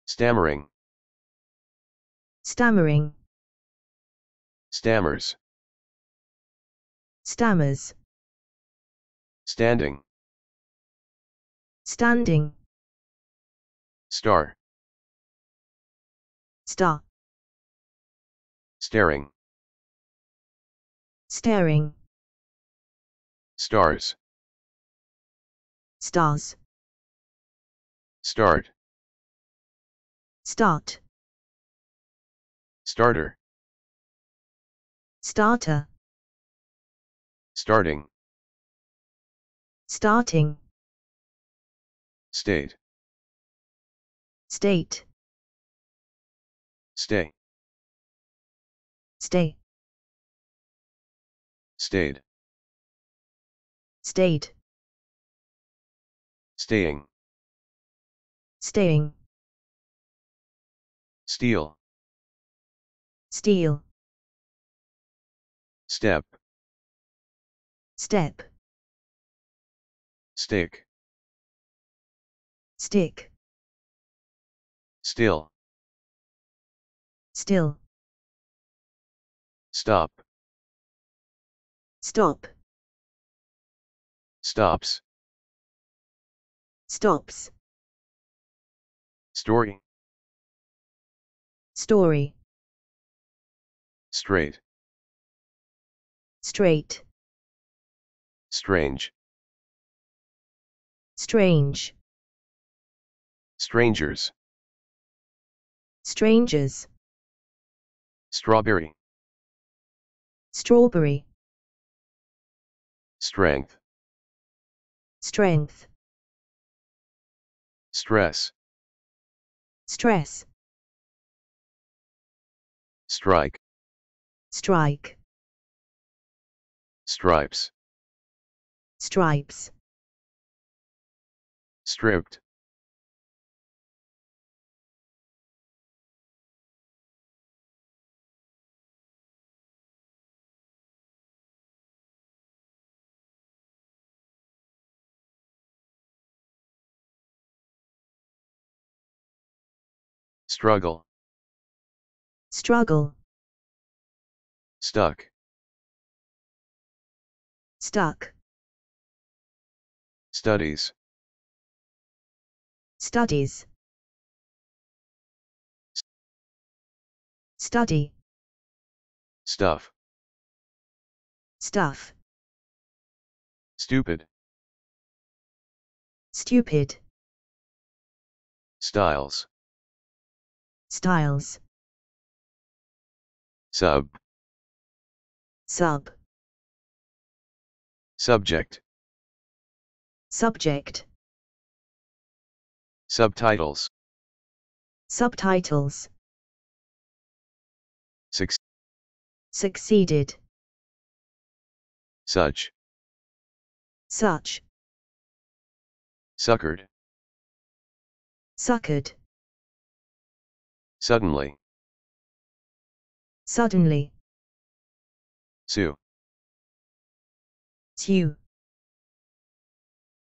stammering stammering Stammers. Stammers. Standing. Standing. Star. Star. Staring. Staring. Stars. Stars. Start. Start. Starter. Starter. Starting. Starting. State. State. Stay. Stay. Stayed. Stayed. Staying. Staying. Steel. Steel. Step. Step. Stick. Stick. Still. Still. Stop. Stop. Stops. Stops. Story. Story. Straight straight strange strange strangers strangers strawberry strawberry strength strength stress stress strike strike Stripes. Stripes. Stripped. Struggle. Struggle. Stuck. Stuck. Studies. Studies. Study. Stuff. Stuff. Stupid. Stupid. Styles. Styles. Sub. Sub. Subject. Subject. Subtitles. Subtitles. Suc succeeded. Such. Such. Suckered. Suckered. Suddenly. Suddenly. Sue. Two.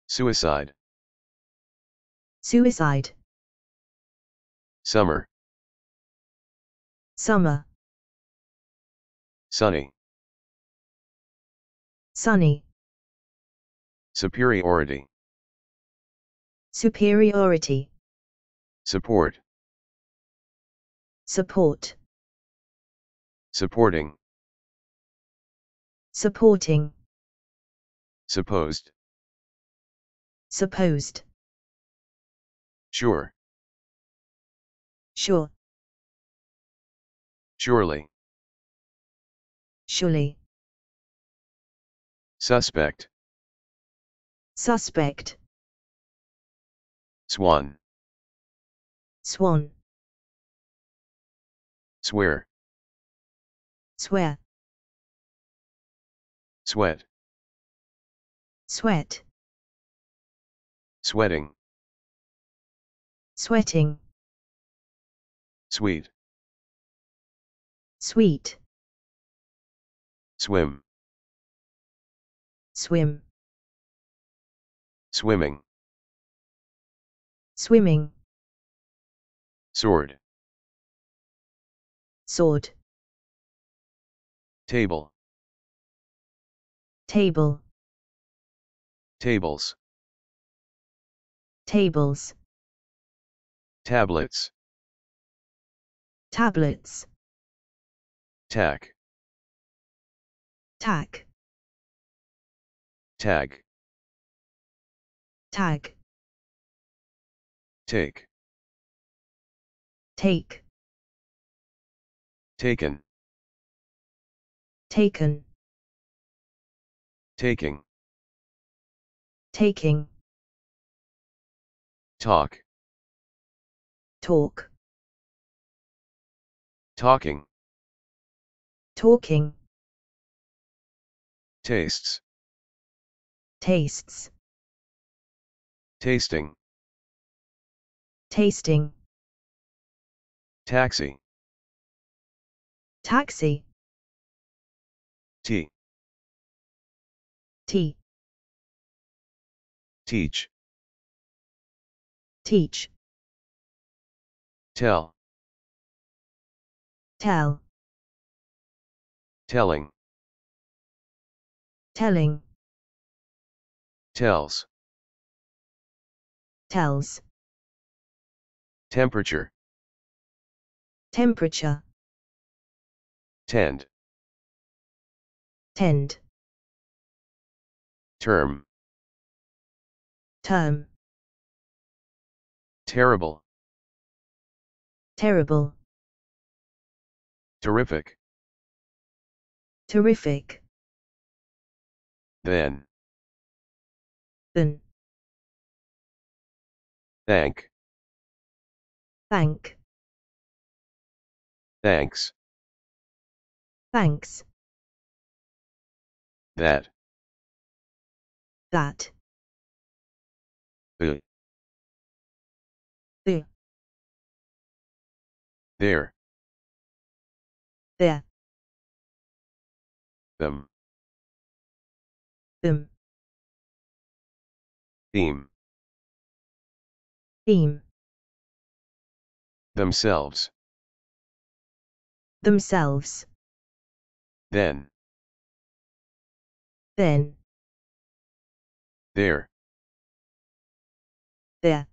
Suicide. Suicide. Summer. Summer. Sunny. Sunny. Superiority. Superiority. Support. Support. Supporting. Supporting. Supposed. Supposed. Sure. Sure. Surely. Surely. Suspect. Suspect. Swan. Swan. Swear. Swear. Sweat sweat sweating sweating sweet sweet swim swim swimming swimming sword sword table table Tables. Tables. Tablets. Tablets. Tack. Tack. Tag. Tag. Take. Take. Taken. Taken. Taking. Taking. Talk. Talk. Talking. Talking. Tastes. Tastes. Tasting. Tasting. Taxi. Taxi. Tea. Tea. Teach. Teach. Tell. Tell. Telling. Telling. Tells. Tells. Temperature. Temperature. Tend. Tend. Term. Time. Terrible. Terrible. Terrific. Terrific. Then. Then. Thank. Thank. Thanks. Thanks. That. That. Uh. The. There. There. Them. Them. Theme. Theme. Themselves. Themselves. Then. Then. There the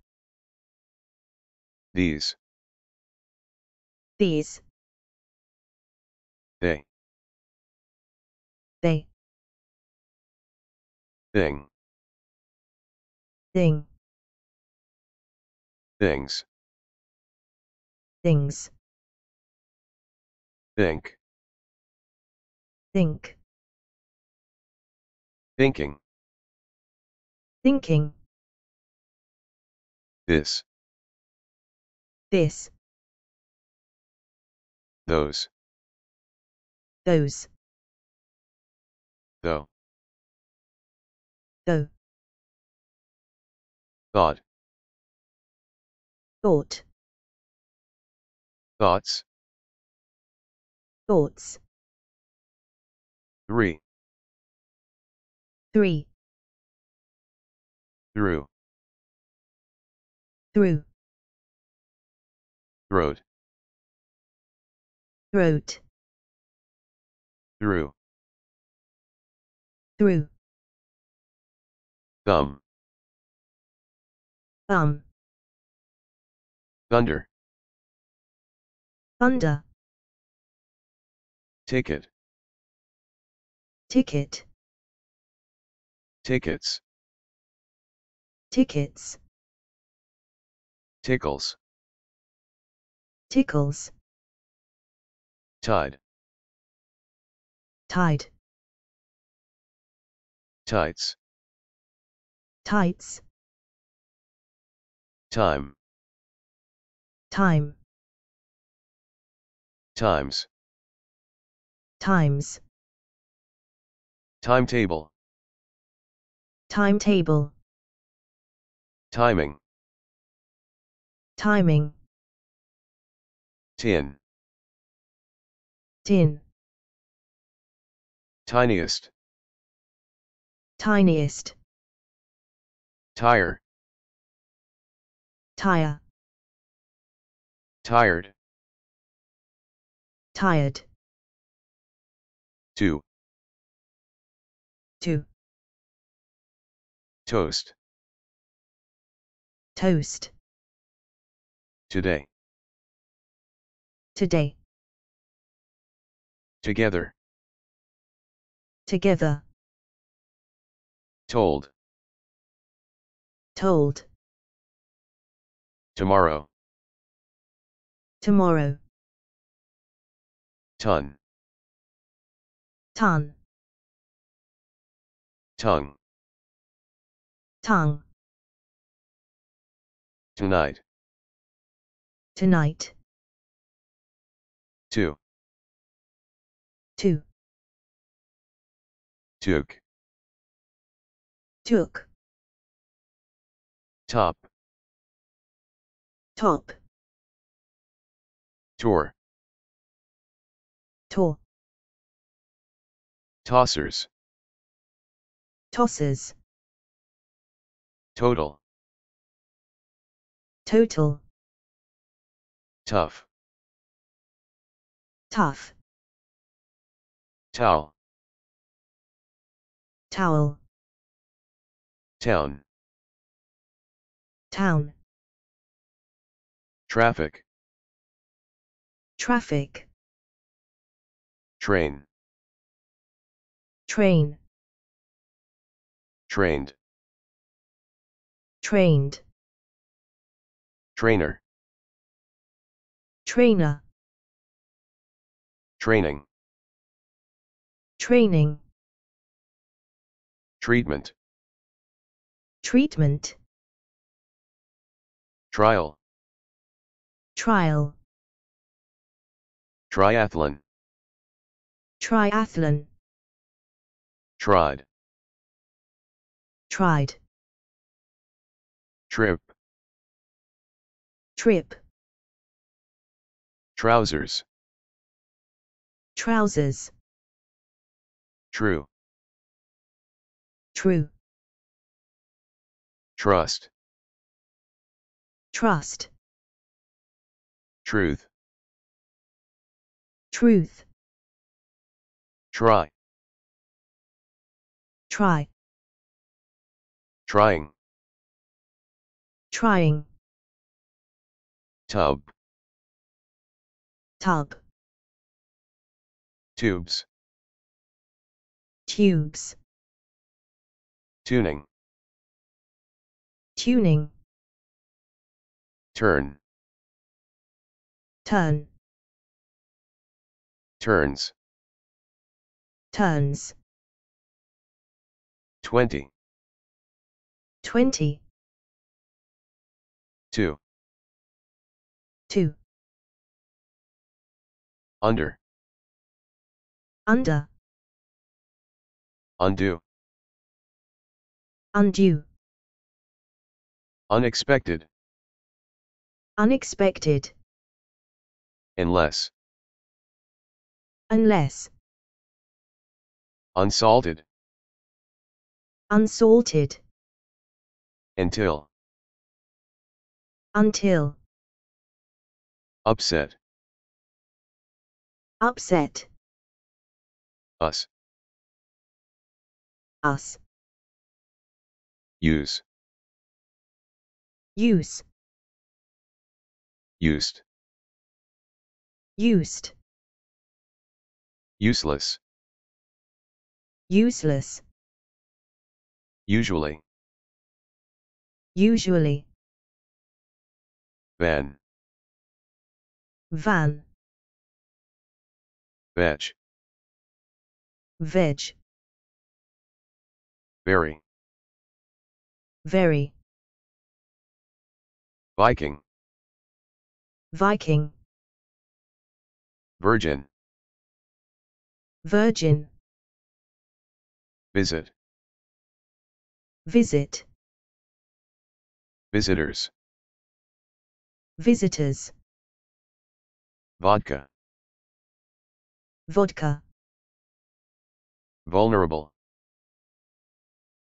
these these they they thing thing things things think think thinking thinking this. This. Those. Those. Though. Though. Thought. Thought. Thoughts. Thoughts. Three. Three. Through through throat throat through through thumb thumb thunder thunder ticket ticket tickets tickets Tickles. Tickles. Tide. Tide. Tights. Tights. Time. Time. Times. Times. Timetable. Timetable. Timing. Timing. Tin. Tin. Tiniest. Tiniest. Tire. Tire. Tired. Tired. Two. Two. Toast. Toast. Today. Today. Together. Together. Told. Told. Tomorrow. Tomorrow. Ton. Ton. Tongue. Tongue. Tonight. Tonight. 2. 2. Took. Took. Top. Top. Tour. Tour. Tossers. Tossers. Total. Total. Tough. Tough. Towel. Towel. Town. Town. Traffic. Traffic. Train. Train. Trained. Trained. Trainer trainer training training treatment treatment trial trial triathlon triathlon tried tried trip trip Trousers. Trousers. True. True. Trust. Trust. Truth. Truth. Try. Try. Trying. Trying. Tub. Tub. Tubes. Tubes. Tuning. Tuning. Turn. Turn. Turns. Turns. Twenty. Twenty. Two. Two. Under. Under. Undo. Undue. Unexpected. Unexpected. Unless. Unless. Unsalted. Unsalted. Until. Until. Upset. Upset. Us. Us. Use. Use. Used. Used. Useless. Useless. Usually. Usually. Van. Van. Veg. Veg. Very. Very. Viking. Viking. Virgin. Virgin. Visit. Visit. Visitors. Visitors. Vodka. Vodka. Vulnerable.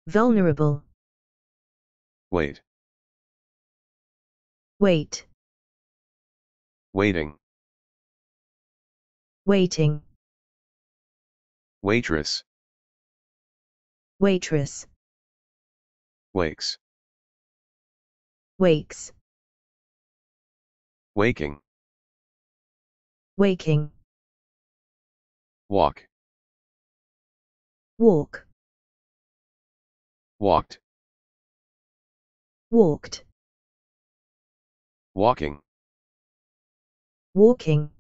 Vulnerable. Wait. Wait. Waiting. Waiting. Waitress. Waitress. Wakes. Wakes. Waking. Waking. Walk. Walk. Walked. Walked. Walking. Walking.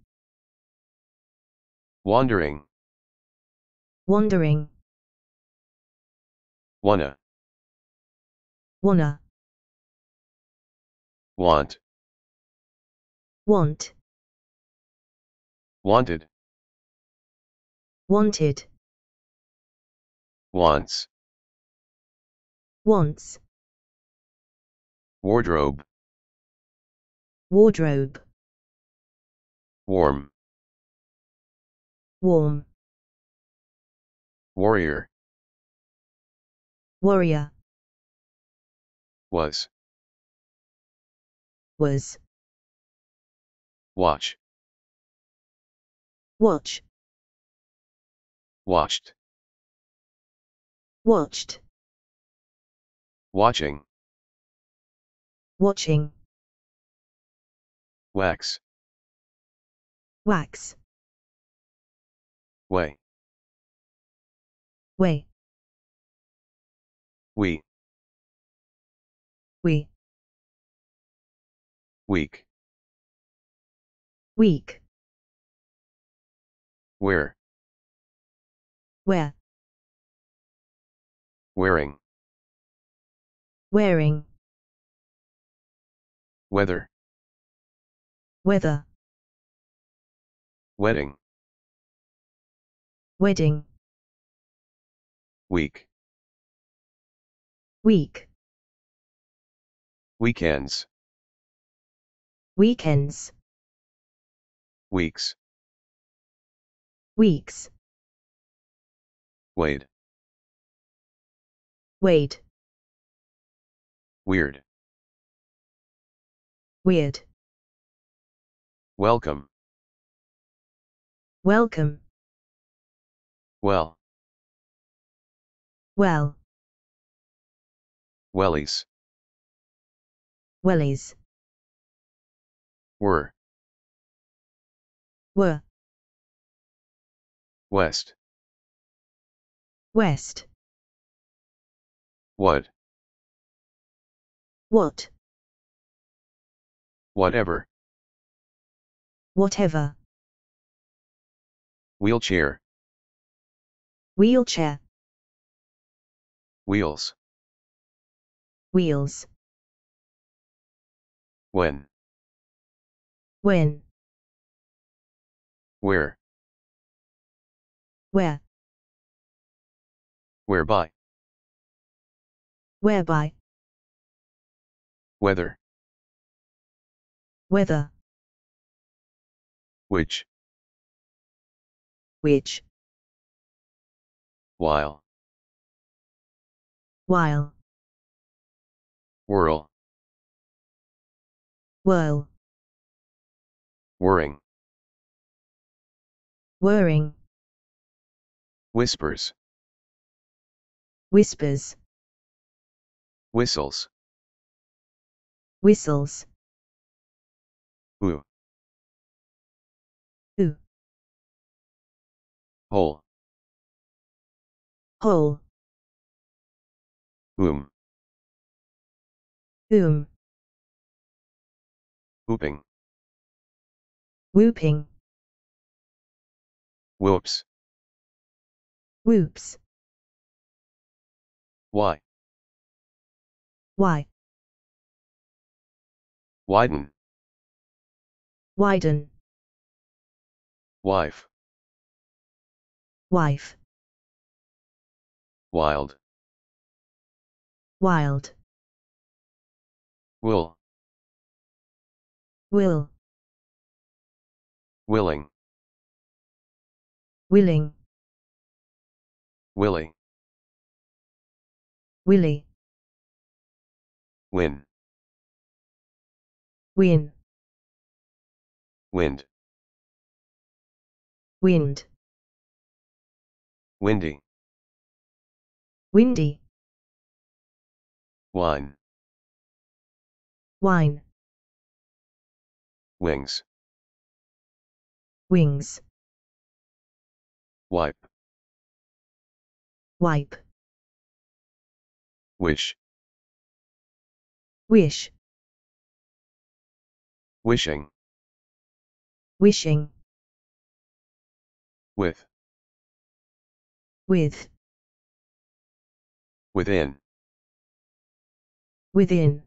Wandering. Wandering. Wanna. Wanna. Want. Want. Wanted. Wanted. Wants. Wants. Wardrobe. Wardrobe. Warm. Warm. Warrior. Warrior. Was. Was. Watch. Watch. Watched. Watched. Watching. Watching. Wax. Wax. Way. Way. We. We. Week. Week. Where? Wear. Wearing. Wearing. Weather. Weather. Wedding. Wedding. Week. Week. Weekends. Weekends. Weeks. Weeks. Wait. Wait. Weird. Weird. Welcome. Welcome. Well. Well. Wellies. Wellies. Were. Were. West. West. What? What? Whatever. Whatever. Wheelchair. Wheelchair. Wheels. Wheels. When? When? Where? Where? Whereby. Whereby. Whether. Whether. Which. Which. While. While. Whirl. Whirl. Whirring. Whirring. Whispers. Whispers. Whistles. Whistles. Ooh. Ooh. Hole. Hole. Boom. Um. Boom. Um. Whooping. Whooping. Whoops. Whoops. Y. Y. Widen. Widen. Wife. Wife. Wild. Wild. Will. Will. Willing. Willing. Willing. Willy. Win. Win. Wind. Wind. Windy. Windy. Wine. Wine. Wings. Wings. Wipe. Wipe. Wish. Wish. Wishing. Wishing. With. With. Within. Within.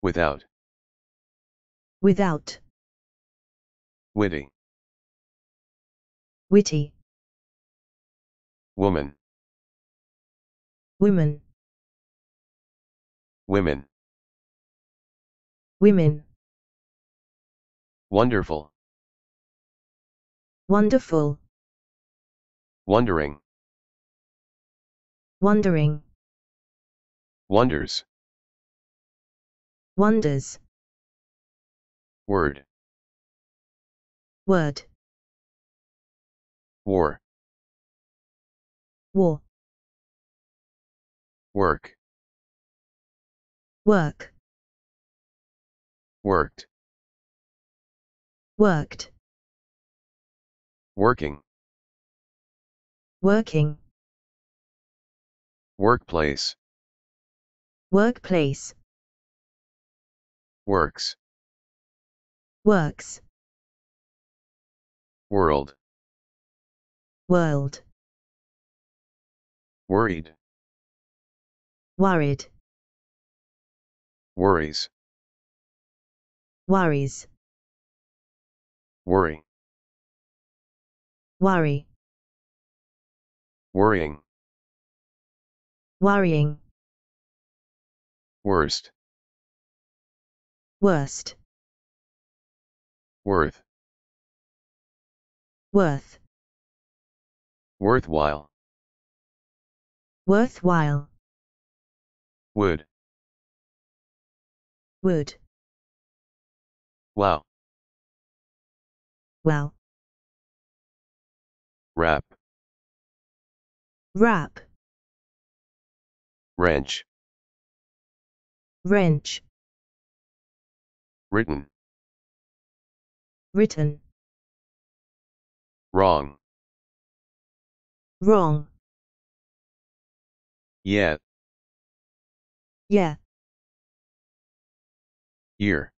Without. Without. Witty. Witty. Woman women women women wonderful wonderful wondering wondering wonders wonders word word war war work work worked worked working working workplace workplace works works world world worried worried worries worries worry worry worrying worrying worst worst worth worth worthwhile worthwhile Wood. Wood. Wow. Wow. Wrap. Wrap. Wrench. Wrench. Written. Written. Wrong. Wrong. Yeah. Yeah. Year.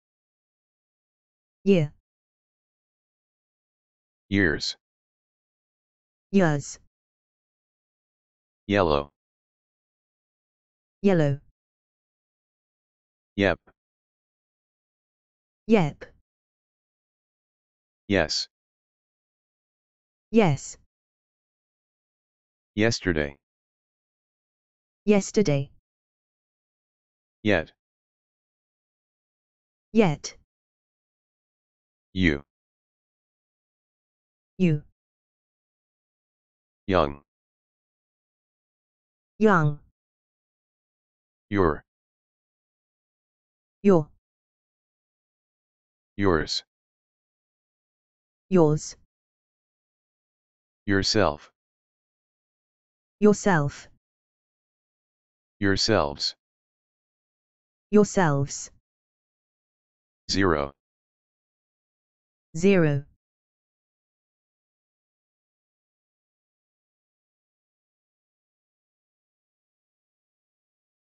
Yeah. Years. Years. Yellow. Yellow. Yep. Yep. Yes. Yes. Yesterday. Yesterday. Yet. Yet. You. You. Young. Young. Your. Your. Yours. Yours. Yourself. Yourself. Yourselves yourselves. 0 0